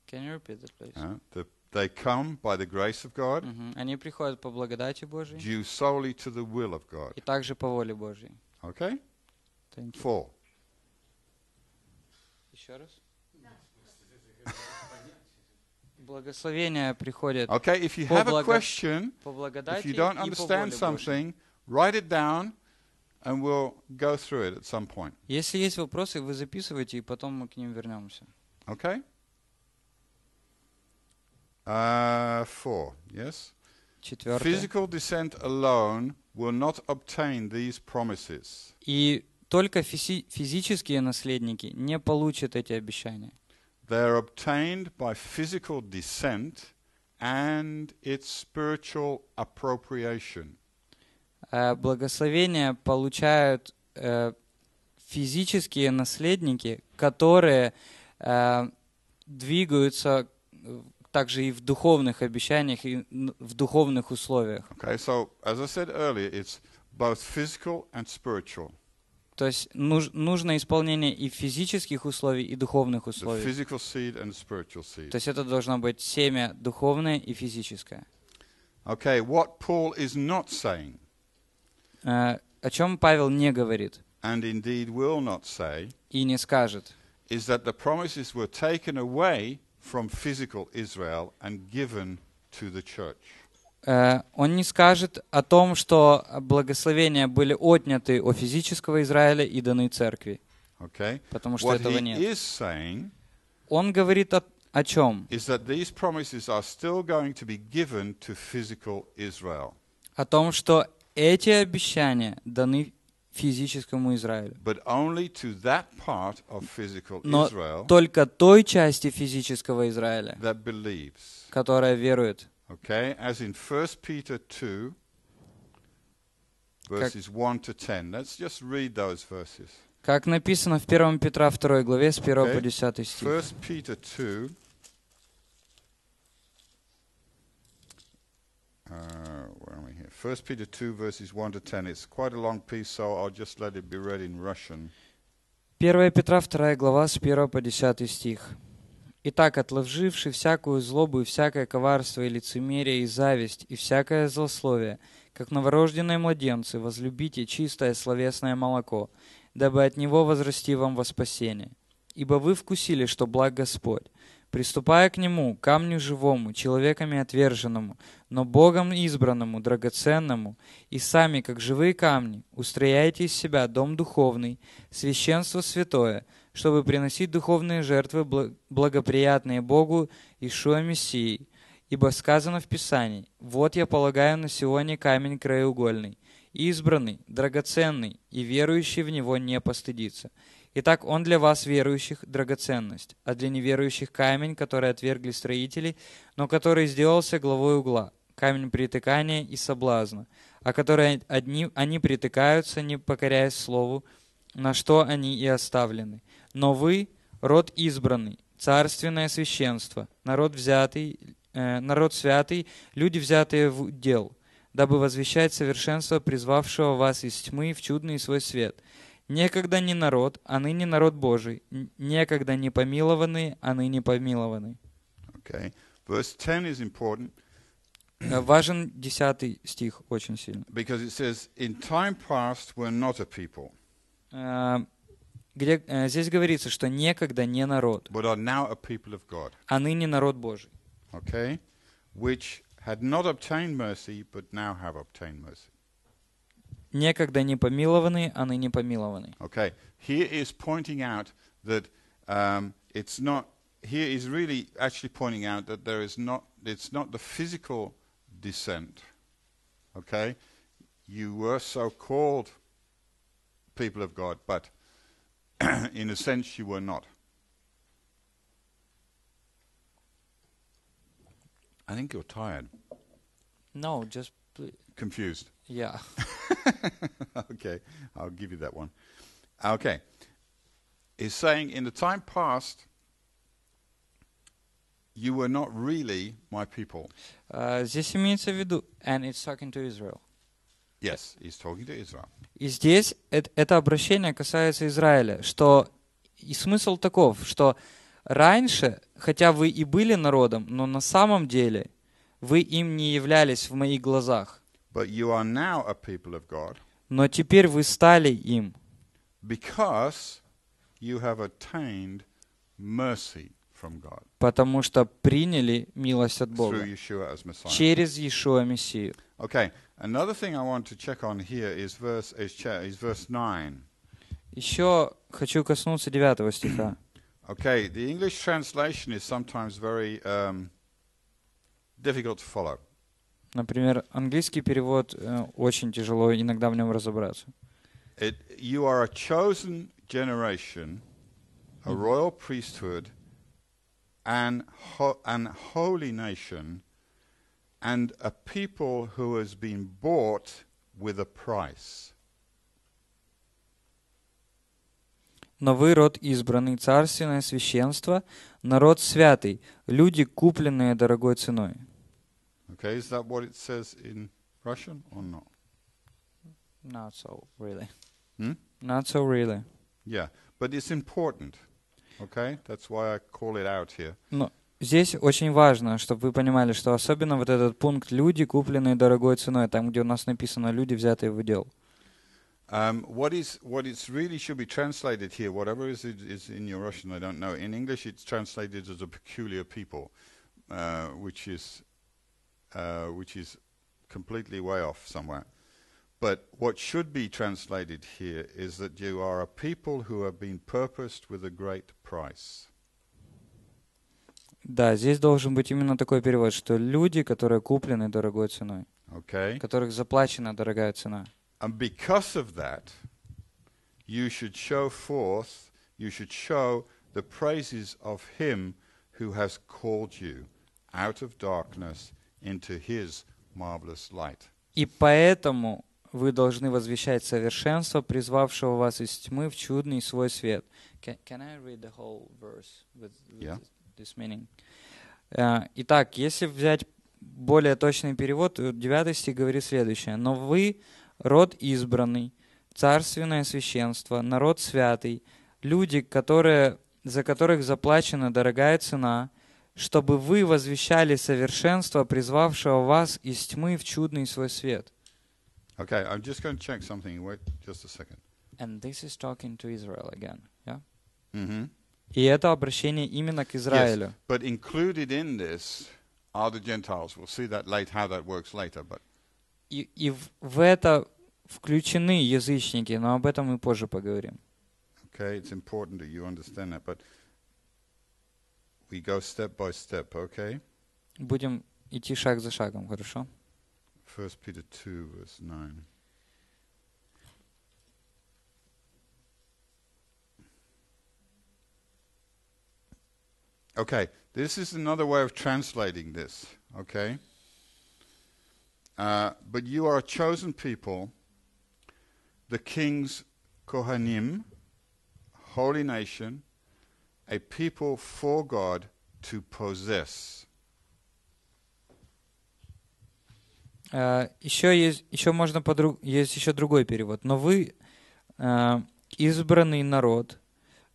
Can you repeat that, please? Uh, the, they come by the grace of God. Uh-huh. Они приходят по благодати Божьей. Due solely to the will of God. И также по воле Божьей. Okay? Thank you. Four. Еще раз? Да благословение приходит okay, if you have a question, if you don't understand something, write it down, and we'll go through it at some point. Если есть вопросы, вы записывайте, и потом мы к ним вернемся. Okay? Uh, four, yes? Четвертое. Physical descent alone will not obtain these promises. И только физи физические наследники не получат эти обещания. They are obtained by physical descent and its spiritual appropriation. Благословения получают э, физические наследники, которые э, двигаются также и в духовных обещаниях и в духовных условиях. Okay, so as I said earlier, it's both physical and spiritual. То есть нуж, нужно исполнение и физических условий, и духовных условий. То есть это должно быть семя духовное и физическое. Okay, what Paul is not saying, uh, о чем Павел не говорит and indeed will not say, и не скажет, is that the promises were taken away from physical Israel and given to the church. Э, он не скажет о том, что благословения были отняты у физического Израиля и даны церкви. Okay. Потому что What этого нет. Saying, он говорит о, о чем? О том, что эти обещания даны физическому Израилю. Но только той части физического Израиля, которая верует. Okay, as in 1 Peter 2, verses 1 to 10. Let's just read those verses. Как написано в 1 Петра 2 главе с 1 okay. по 10 стих. 1 Peter 2, uh, where am I here? First Peter 2, verses 1 to 10. It's quite a long piece, so I'll just let it be read in Russian. 1 Петра вторая глава с первого по десятый стих. Итак, отложивши всякую злобу и всякое коварство и лицемерие и зависть и всякое злословие, как новорожденные младенцы, возлюбите чистое словесное молоко, дабы от него возрасти вам во спасение. Ибо вы вкусили, что благ Господь. Приступая к нему, камню живому, человеками отверженному, но Богом избранному, драгоценному, и сами, как живые камни, устрояйте из себя дом духовный, священство святое — чтобы приносить духовные жертвы, благоприятные Богу Ишуа Мессии. Ибо сказано в Писании, «Вот я полагаю на сегодня камень краеугольный, избранный, драгоценный, и верующий в него не постыдится». Итак, он для вас, верующих, драгоценность, а для неверующих камень, который отвергли строители, но который сделался главой угла, камень притыкания и соблазна, о а которой одни, они притыкаются, не покоряясь слову, на что они и оставлены. Но вы — род избранный, царственное священство, народ взятый, э, народ святый, люди, взятые в дел, дабы возвещать совершенство призвавшего вас из тьмы в чудный свой свет. Некогда не народ, а ныне народ Божий. Некогда не помилованный, а ныне помилованный. Okay. Verse 10 is important. Э, важен десятый стих очень сильно. Because it says, in time past we're not a people. Э, где, э, здесь говорится, что некогда не народ, but are now a people of God, а ныне народ Божий. Okay? Which had not obtained mercy, but now have obtained mercy. Некогда не помилованы, а ныне помилованы. Okay. Here is pointing out that um, it's not. Here is really actually pointing out that there is not. It's not the physical descent. Okay, you were so called people of God, but in a sense, you were not. I think you're tired. No, just confused. Yeah. okay, I'll give you that one. Okay. Is saying in the time past you were not really my people. Uh, здесь имеется and it's talking to Israel. Yes, he's talking to Israel. И здесь это обращение касается Израиля, что и смысл таков, что раньше, хотя вы и были народом, но на самом деле вы им не являлись в моих глазах. But you are now a people of God. Но теперь вы стали им. Because you have attained mercy from God. Потому что приняли милость от Бога через Иешуа Мессию. Okay, Another thing I want to check on here is verse, is, is verse 9. Еще хочу коснуться девятого стиха. Okay, the English translation is sometimes very um, difficult to follow. Например, английский перевод э, очень тяжело иногда в нем разобраться. It, you are a chosen generation, a royal priesthood, and ho an holy nation, and a people who has been bought with a price. но вы род избранный, царственное священство, народ святый, люди, купленные дорогой ценой. Okay, is that what it says in Russian or not? Not so really. Hmm? Not so really. Yeah, but it's important. Okay, that's why I call it out here. No. здесь очень важно, чтобы вы понимали, что особенно вот этот пункт «люди, купленные дорогой ценой», там, где у нас написано «люди, взятые в удел». Um, what is what is really should be translated here, whatever is, is in your Russian, I don't know. In English, it's translated as a peculiar people, uh, which is uh, which is completely way off somewhere. But what should be translated here is that you are a people who have been purposed with a great price. Да, здесь должен быть именно такой перевод, что люди, которые куплены дорогой ценой, okay. которых заплачена дорогая цена. And because of that, you should show forth, you should show the praises of him who has called you out of darkness into his marvelous light. И поэтому вы должны возвещать совершенство, призвавшего вас из тьмы в чудный свой свет. Can, can I read the whole verse with, with yeah. this? this meaning. Э, итак, если взять более точный перевод, 9 стих говорит следующее. «Но вы — род избранный, царственное священство, народ святый, люди, которые, за которых заплачена дорогая цена, чтобы вы возвещали совершенство, призвавшего вас из тьмы в чудный свой свет». Okay, I'm just going to check something. Wait just a second. And this is talking to Israel again, yeah? Mm-hmm. И это обращение именно к Израилю. Yes, but included in this are the Gentiles. We'll see that late, how that works later. But и, и в это включены язычники, но об этом мы позже поговорим. Okay, it's important that you understand that, but we go step by step, okay? Будем идти шаг за шагом, хорошо? 1 Peter 2, verse 9. Okay, this is another way of translating this, okay? Uh, but you are a chosen people, the king's Kohanim, holy nation, a people for God to possess. Uh, э, еще есть, еще можно подруг, есть еще другой перевод. Но вы uh, избранный народ,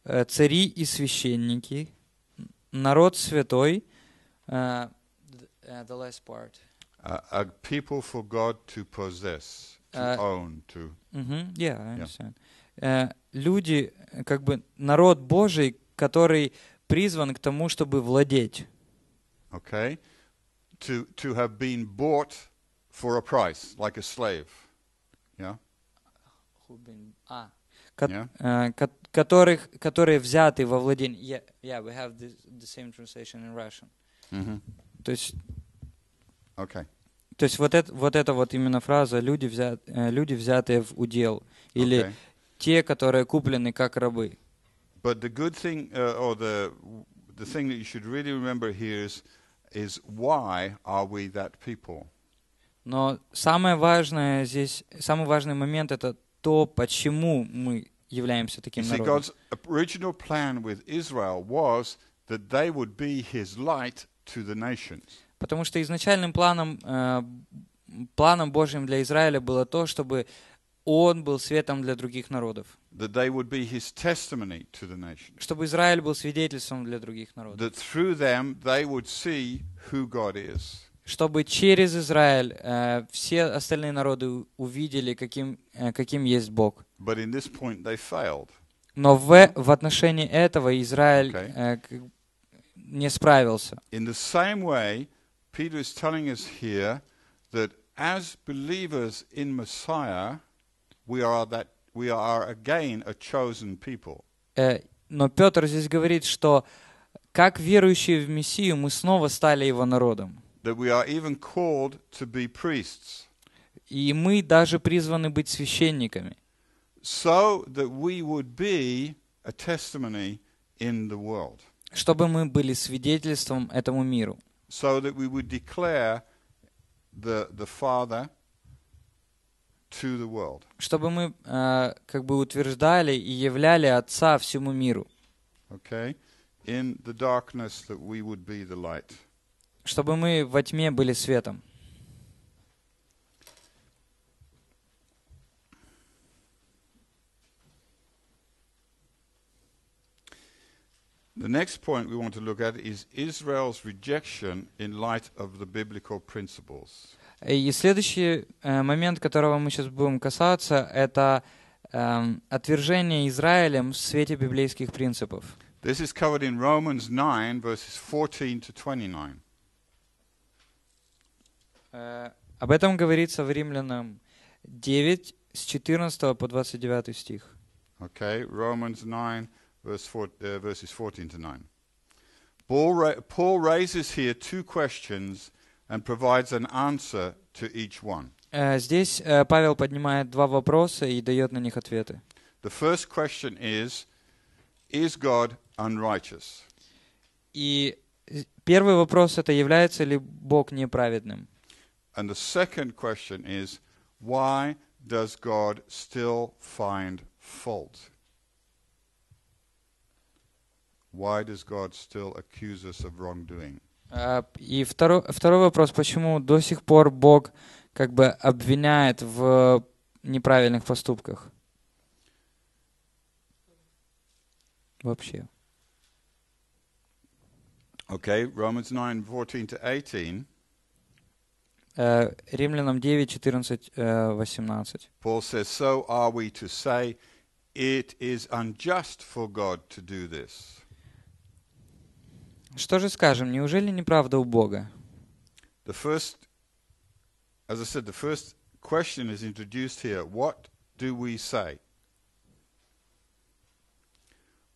э, цари и священники, народ святой. Uh, the last part. A, a people for God to possess, to uh, own, to. Mm-hmm, yeah, I understand. Yeah. Uh, люди, как бы народ Божий, который призван к тому, чтобы владеть. Okay. To, to have been bought for a price, like a slave. Yeah. Who been, ah. yeah. э, которых, которые взяты во владение. Yeah, yeah, we have this, the same translation in Russian. Mm-hmm. То есть, okay. то есть вот это, вот это вот именно фраза люди взят, э, люди взятые в удел или okay. те, которые куплены как рабы. But the good thing, uh, or the the thing that you should really remember here is is why are we that people? Но самое важное здесь, самый важный момент это то, почему мы являемся таким народом. Потому что изначальным планом э, планом Божьим для Израиля было то, чтобы он был светом для других народов. That they would be his testimony to the nations. Чтобы Израиль был свидетельством для других народов. That through them they would see who God is чтобы через Израиль э, все остальные народы увидели, каким, э, каким есть Бог. But in this point they failed. Но в, в отношении этого Израиль okay. э, не справился. In the same way, Peter is telling us here that as believers in Messiah, we are that we are again a chosen people. Э, но Петр здесь говорит, что как верующие в Мессию мы снова стали его народом that we are even called to be priests. И мы даже призваны быть священниками. So that we would be a testimony in the world. Чтобы мы были свидетельством этому миру. So that we would declare the, the Father to the world. Чтобы мы э, как бы утверждали и являли Отца всему миру. Okay? In the darkness that we would be the light чтобы мы во тьме были светом. The next point we want to look at is Israel's rejection in light of the biblical principles. И следующий э, момент, которого мы сейчас будем касаться, это э, отвержение Израилем в свете библейских принципов. This is covered in Romans 9, verses 14 to 29. Об этом говорится в Римлянам 9 с 14 по 29 стих. Okay, Romans 9, verse 4, uh, verses 14 to 9. Paul, ra- Paul raises here two questions and provides an answer to each one. Здесь Павел поднимает два вопроса и дает на них ответы. The first question is, is God unrighteous? И первый вопрос это является ли Бог неправедным? And the second question is why does God still find fault? Why does God still accuse us of wrongdoing? И второй, второй вопрос, почему до сих пор Бог как бы обвиняет в неправильных поступках? Вообще. Okay, Romans 9, 14 to 18. Э, Римлянам 9, 14, 18. Paul says, So are we to say it is unjust for God to do this? Что же скажем, неужели неправда у Бога? The first, as I said, the first question is introduced here. What do we say?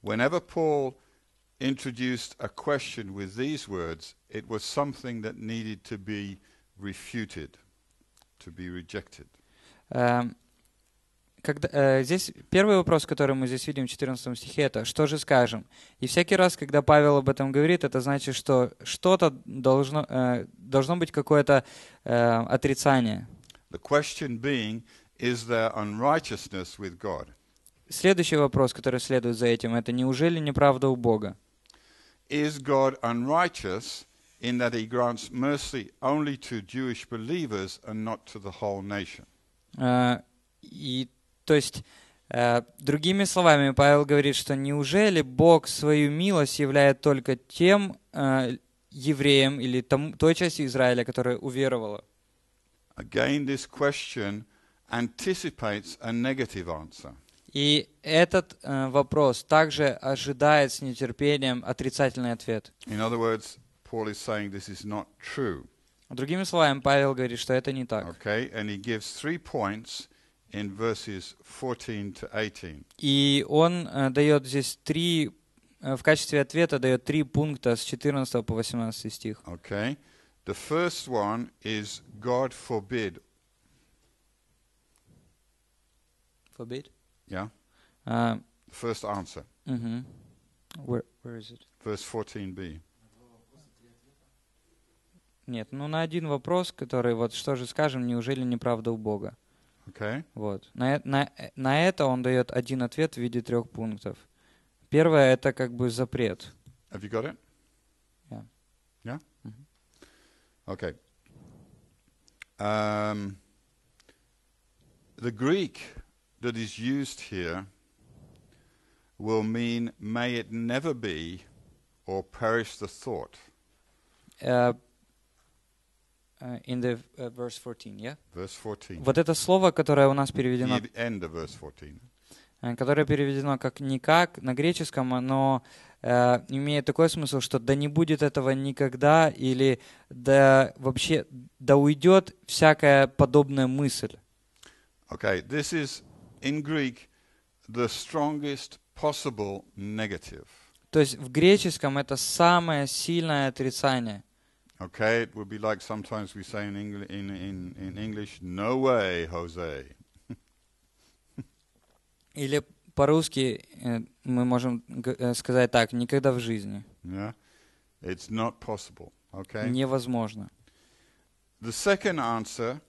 Whenever Paul introduced a question with these words, it was something that needed to be refuted, to be rejected. Эм, когда, э, здесь первый вопрос, который мы здесь видим в 14 стихе, это «что же скажем?». И всякий раз, когда Павел об этом говорит, это значит, что что-то должно, э, должно быть какое-то э, отрицание. The question being, is there unrighteousness with God? Следующий вопрос, который следует за этим, это «неужели неправда у Бога?». Is God unrighteous in that he grants mercy only to Jewish believers and not to the whole nation. Uh, и то есть uh, другими словами Павел говорит, что неужели Бог свою милость являет только тем uh, евреям или тому, той части Израиля, которая уверовала? Again, this question anticipates a negative answer. И этот э, вопрос также ожидает с нетерпением отрицательный ответ. In other words, Paul is saying this is not true. Другими словами, Павел говорит, что это не так. Okay, and he gives three points in verses 14 to 18. И он uh, дает здесь три uh, в качестве ответа дает три пункта с 14 по 18 стих. Okay. The first one is God forbid. Forbid? Yeah. Uh, first answer. Mm-hmm. Where, where is it? Verse 14b. Нет, ну на один вопрос, который вот что же скажем, неужели неправда у Бога? Okay. Вот. На, э, на, э, на это он дает один ответ в виде трех пунктов. Первое — это как бы запрет. Have you got it? Yeah. Yeah? Mm -hmm. Okay. Um, the Greek that is used here will mean may it never be or perish the thought. Uh, in the uh, verse 14, yeah? Verse 14. Вот это слово, которое у нас переведено, end of verse 14. Э, которое переведено как «никак» на греческом, оно э, имеет такой смысл, что «да не будет этого никогда» или «да вообще, да уйдет всякая подобная мысль». Okay, this is in Greek the strongest possible negative. То есть в греческом это самое сильное отрицание – Okay, it would be like sometimes we say in, in, in, in English, no way, Jose. Или по-русски э, мы можем э, сказать так, никогда в жизни. Yeah? It's not possible. Okay? Невозможно. The second answer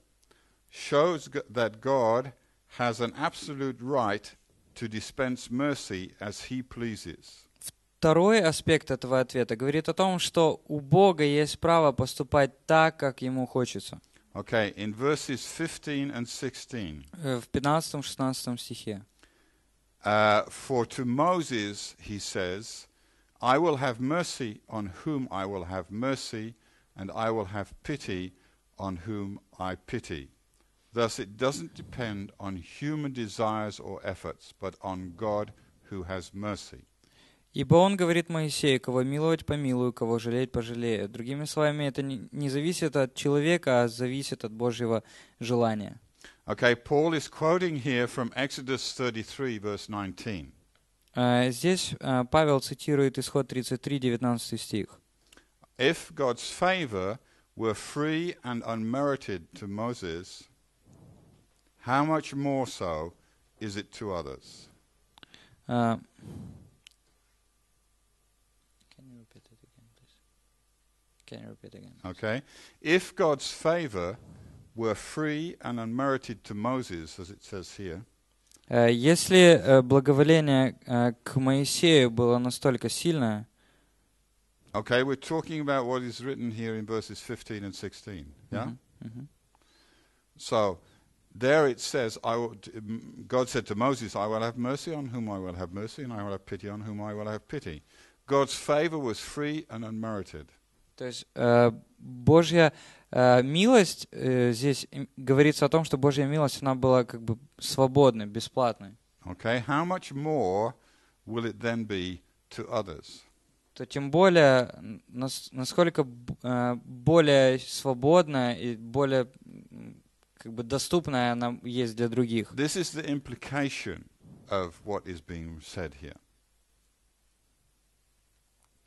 shows that God has an absolute right to dispense mercy as he pleases. Второй аспект этого ответа говорит о том, что у Бога есть право поступать так, как ему хочется. Okay, in verses 15 and 16. В 15-16 стихе. Uh, for to Moses he says, I will have mercy on whom I will have mercy, and I will have pity on whom I pity. Thus it doesn't depend on human desires or efforts, but on God who has mercy. Ибо он говорит Моисею, кого миловать помилую, кого жалеть пожалею. Другими словами, это не зависит от человека, а зависит от Божьего желания. Okay, Paul is quoting here from Exodus 33, verse 19. Uh, а, здесь uh, Павел цитирует исход 33, 19 стих. If God's favor were free and unmerited to Moses, how much more so is it to others? Uh, Can you repeat again? Okay. If God's favor were free and unmerited to Moses, as it says here, э, если э, благоволение э, к Моисею было настолько сильное, Okay, we're talking about what is written here in verses 15 and 16. Yeah? Mm-hmm, mm-hmm. So, there it says, will, God said to Moses, I will have mercy on whom I will have mercy, and I will have pity on whom I will have pity. God's favor was free and unmerited. То есть э, Божья э, милость, э, здесь говорится о том, что Божья милость, она была как бы свободной, бесплатной. Okay, how much more will it then be to others? то тем более, насколько более свободная и более как бы доступная она есть для других. This is the implication of what is being said here.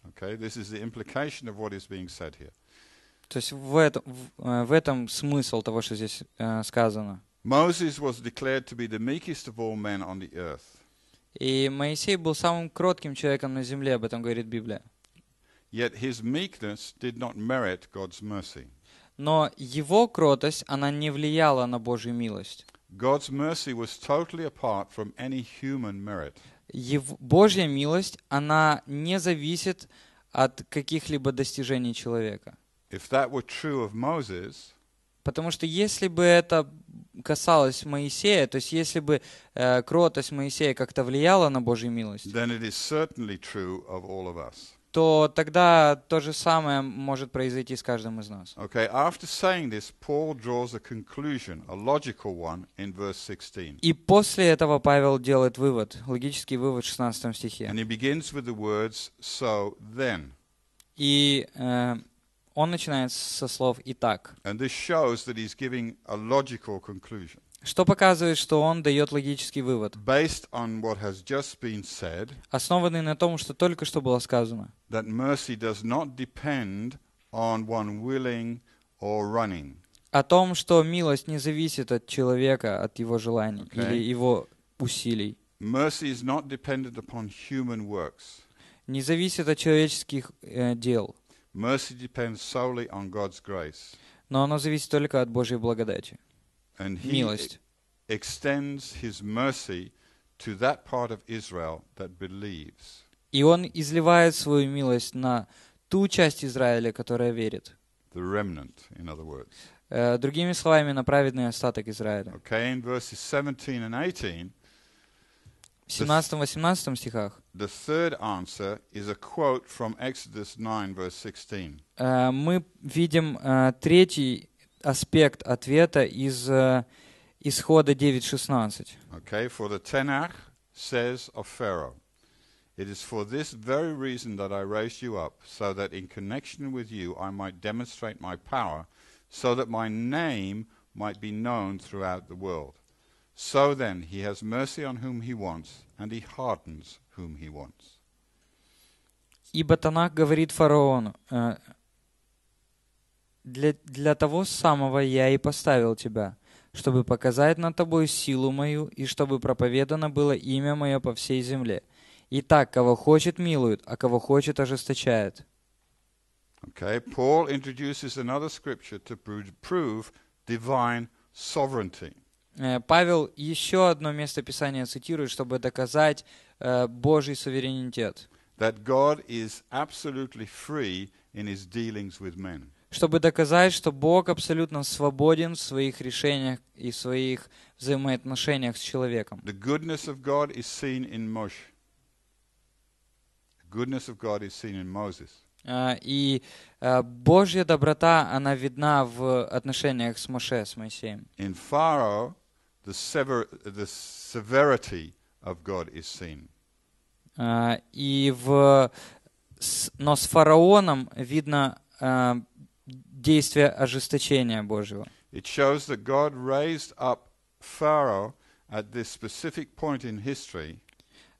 Okay? This is the implication of what is being said here. То есть в этом, в, в этом смысл того, что здесь э, сказано. Moses was declared to be the meekest of all men on the earth. И Моисей был самым кротким человеком на земле, об этом говорит Библия. Yet his meekness did not merit God's mercy. Но его кротость, она не влияла на Божью милость. God's mercy was totally apart from any human merit. Божья милость, она не зависит от каких-либо достижений человека. Moses, Потому что если бы это касалось Моисея, то есть если бы э, кротость Моисея как-то влияла на Божью милость, то тогда то же самое может произойти с каждым из нас. Okay, after saying this, Paul draws a conclusion, a logical one, in verse 16. И после этого Павел делает вывод, логический вывод в 16 стихе. And he begins with the words, so then. И э, он начинает со слов «и так». And this shows that he's giving a logical conclusion. Что показывает, что он дает логический вывод, based on what has just been said, основанный на том, что только что было сказано, that mercy does not depend on one willing or running. о том, что милость не зависит от человека, от его желаний Okay. или его усилий, Mercy is not dependent upon human works. не зависит от человеческих э, дел, Mercy depends solely on God's grace. но оно зависит только от Божьей благодати милость. И он изливает свою милость на ту часть Израиля, которая верит. The remnant, in other words. Uh, другими словами, на праведный остаток Израиля. Okay, in verses 17 and 18, в 17-18 стихах. The third answer is a quote from Exodus 9, verse 16. Uh, э, мы видим uh, третий аспект ответа из э, исхода 9.16. Okay, for the Tenach says of Pharaoh, It is for this very reason that I raised you up, so that in connection with you I might demonstrate my power, so that my name might be known throughout the world. So then, he has mercy on whom he wants, and he hardens whom he wants. Ибо Танах говорит фараону, э, Для, для того самого я и поставил тебя, чтобы показать над тобой силу мою, и чтобы проповедано было имя мое по всей земле. И так, кого хочет, милует, а кого хочет, ожесточает. Okay, Paul introduces another scripture to prove divine sovereignty. Э, Павел еще одно место Писания цитирует, чтобы доказать э, Божий суверенитет. That God is absolutely free in his dealings with men чтобы доказать, что Бог абсолютно свободен в своих решениях и в своих взаимоотношениях с человеком. The goodness of God is seen in Moshe. The goodness of God is seen in Moses. Uh, и uh, Божья доброта, она видна в отношениях с Моше, с Моисеем. In Pharaoh, the, sever the severity of God is seen. Uh, и в, но с фараоном видно действие ожесточения Божьего. It shows that God raised up Pharaoh at this specific point in history.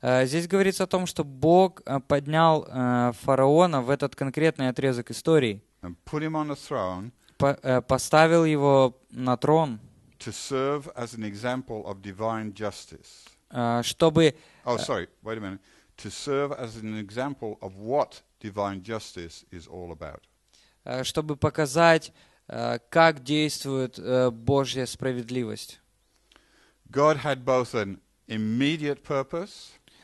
Здесь говорится о том, что Бог поднял фараона в этот конкретный отрезок истории, поставил его на трон, чтобы... Oh, sorry, wait a minute. To serve as an example of what divine justice is all about. Э, чтобы показать, э, как действует э, Божья справедливость.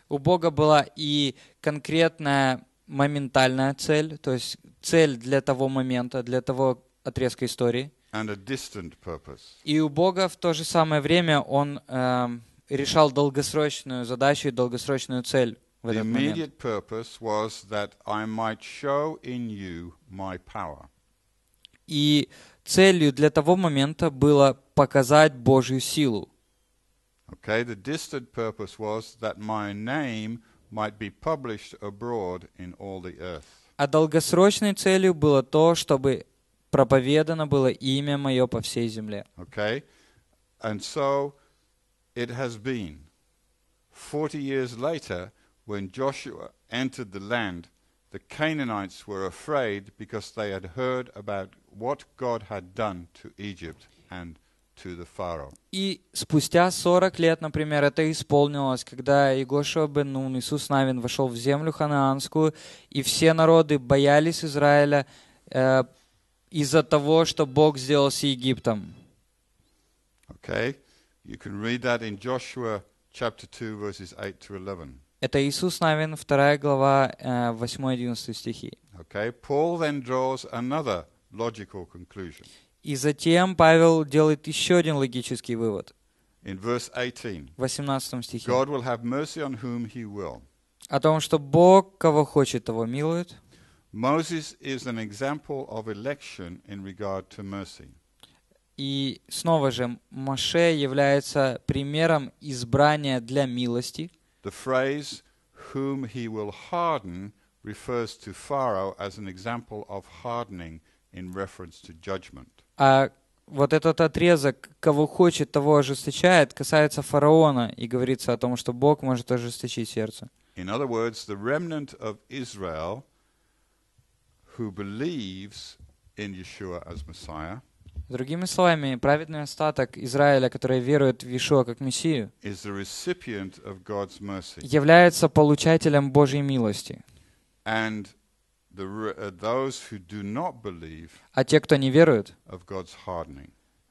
у Бога была и конкретная моментальная цель, то есть цель для того момента, для того отрезка истории. And a distant purpose. И у Бога в то же самое время Он э, решал долгосрочную задачу и долгосрочную цель. The immediate purpose was that I might show in you my power. И целью для того момента было показать Божью силу. Okay, the distant purpose was that my name might be published abroad in all the earth. А долгосрочной целью было то, чтобы проповедано было имя мое по всей земле. Okay, and so it has been. Forty years later, when Joshua entered the land, the Canaanites were afraid because they had heard about what God had done to Egypt and to the Pharaoh. И спустя 40 лет, например, это исполнилось, когда Егошуа бен Нун, Иисус Навин, вошел в землю ханаанскую, и все народы боялись Израиля э, из-за того, что Бог сделал с Египтом. Okay, you can read that in Joshua chapter 2, verses 8 to 11. Это Иисус Навин, 2 глава, 8-11 э, стихи. Okay, Paul then draws another logical conclusion. И затем Павел делает еще один логический вывод. In verse 18, 18 стихе. God will have mercy on whom he will. О том, что Бог кого хочет, того милует. Moses is an example of election in regard to mercy. И снова же, Моше является примером избрания для милости. The phrase, whom he will harden, refers to Pharaoh as an example of hardening in reference to judgment. А вот этот отрезок, кого хочет, того ожесточает, касается фараона и говорится о том, что Бог может ожесточить сердце. In other words, the remnant of Israel who believes in Yeshua as Messiah – Другими словами, праведный остаток Израиля, который верует в Иешуа как Мессию, является получателем Божьей милости. Uh, а те, кто не верует,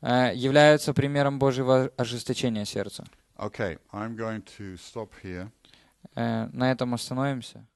э, являются примером Божьего ожесточения сердца. Okay, I'm going to stop here. Э, на этом остановимся.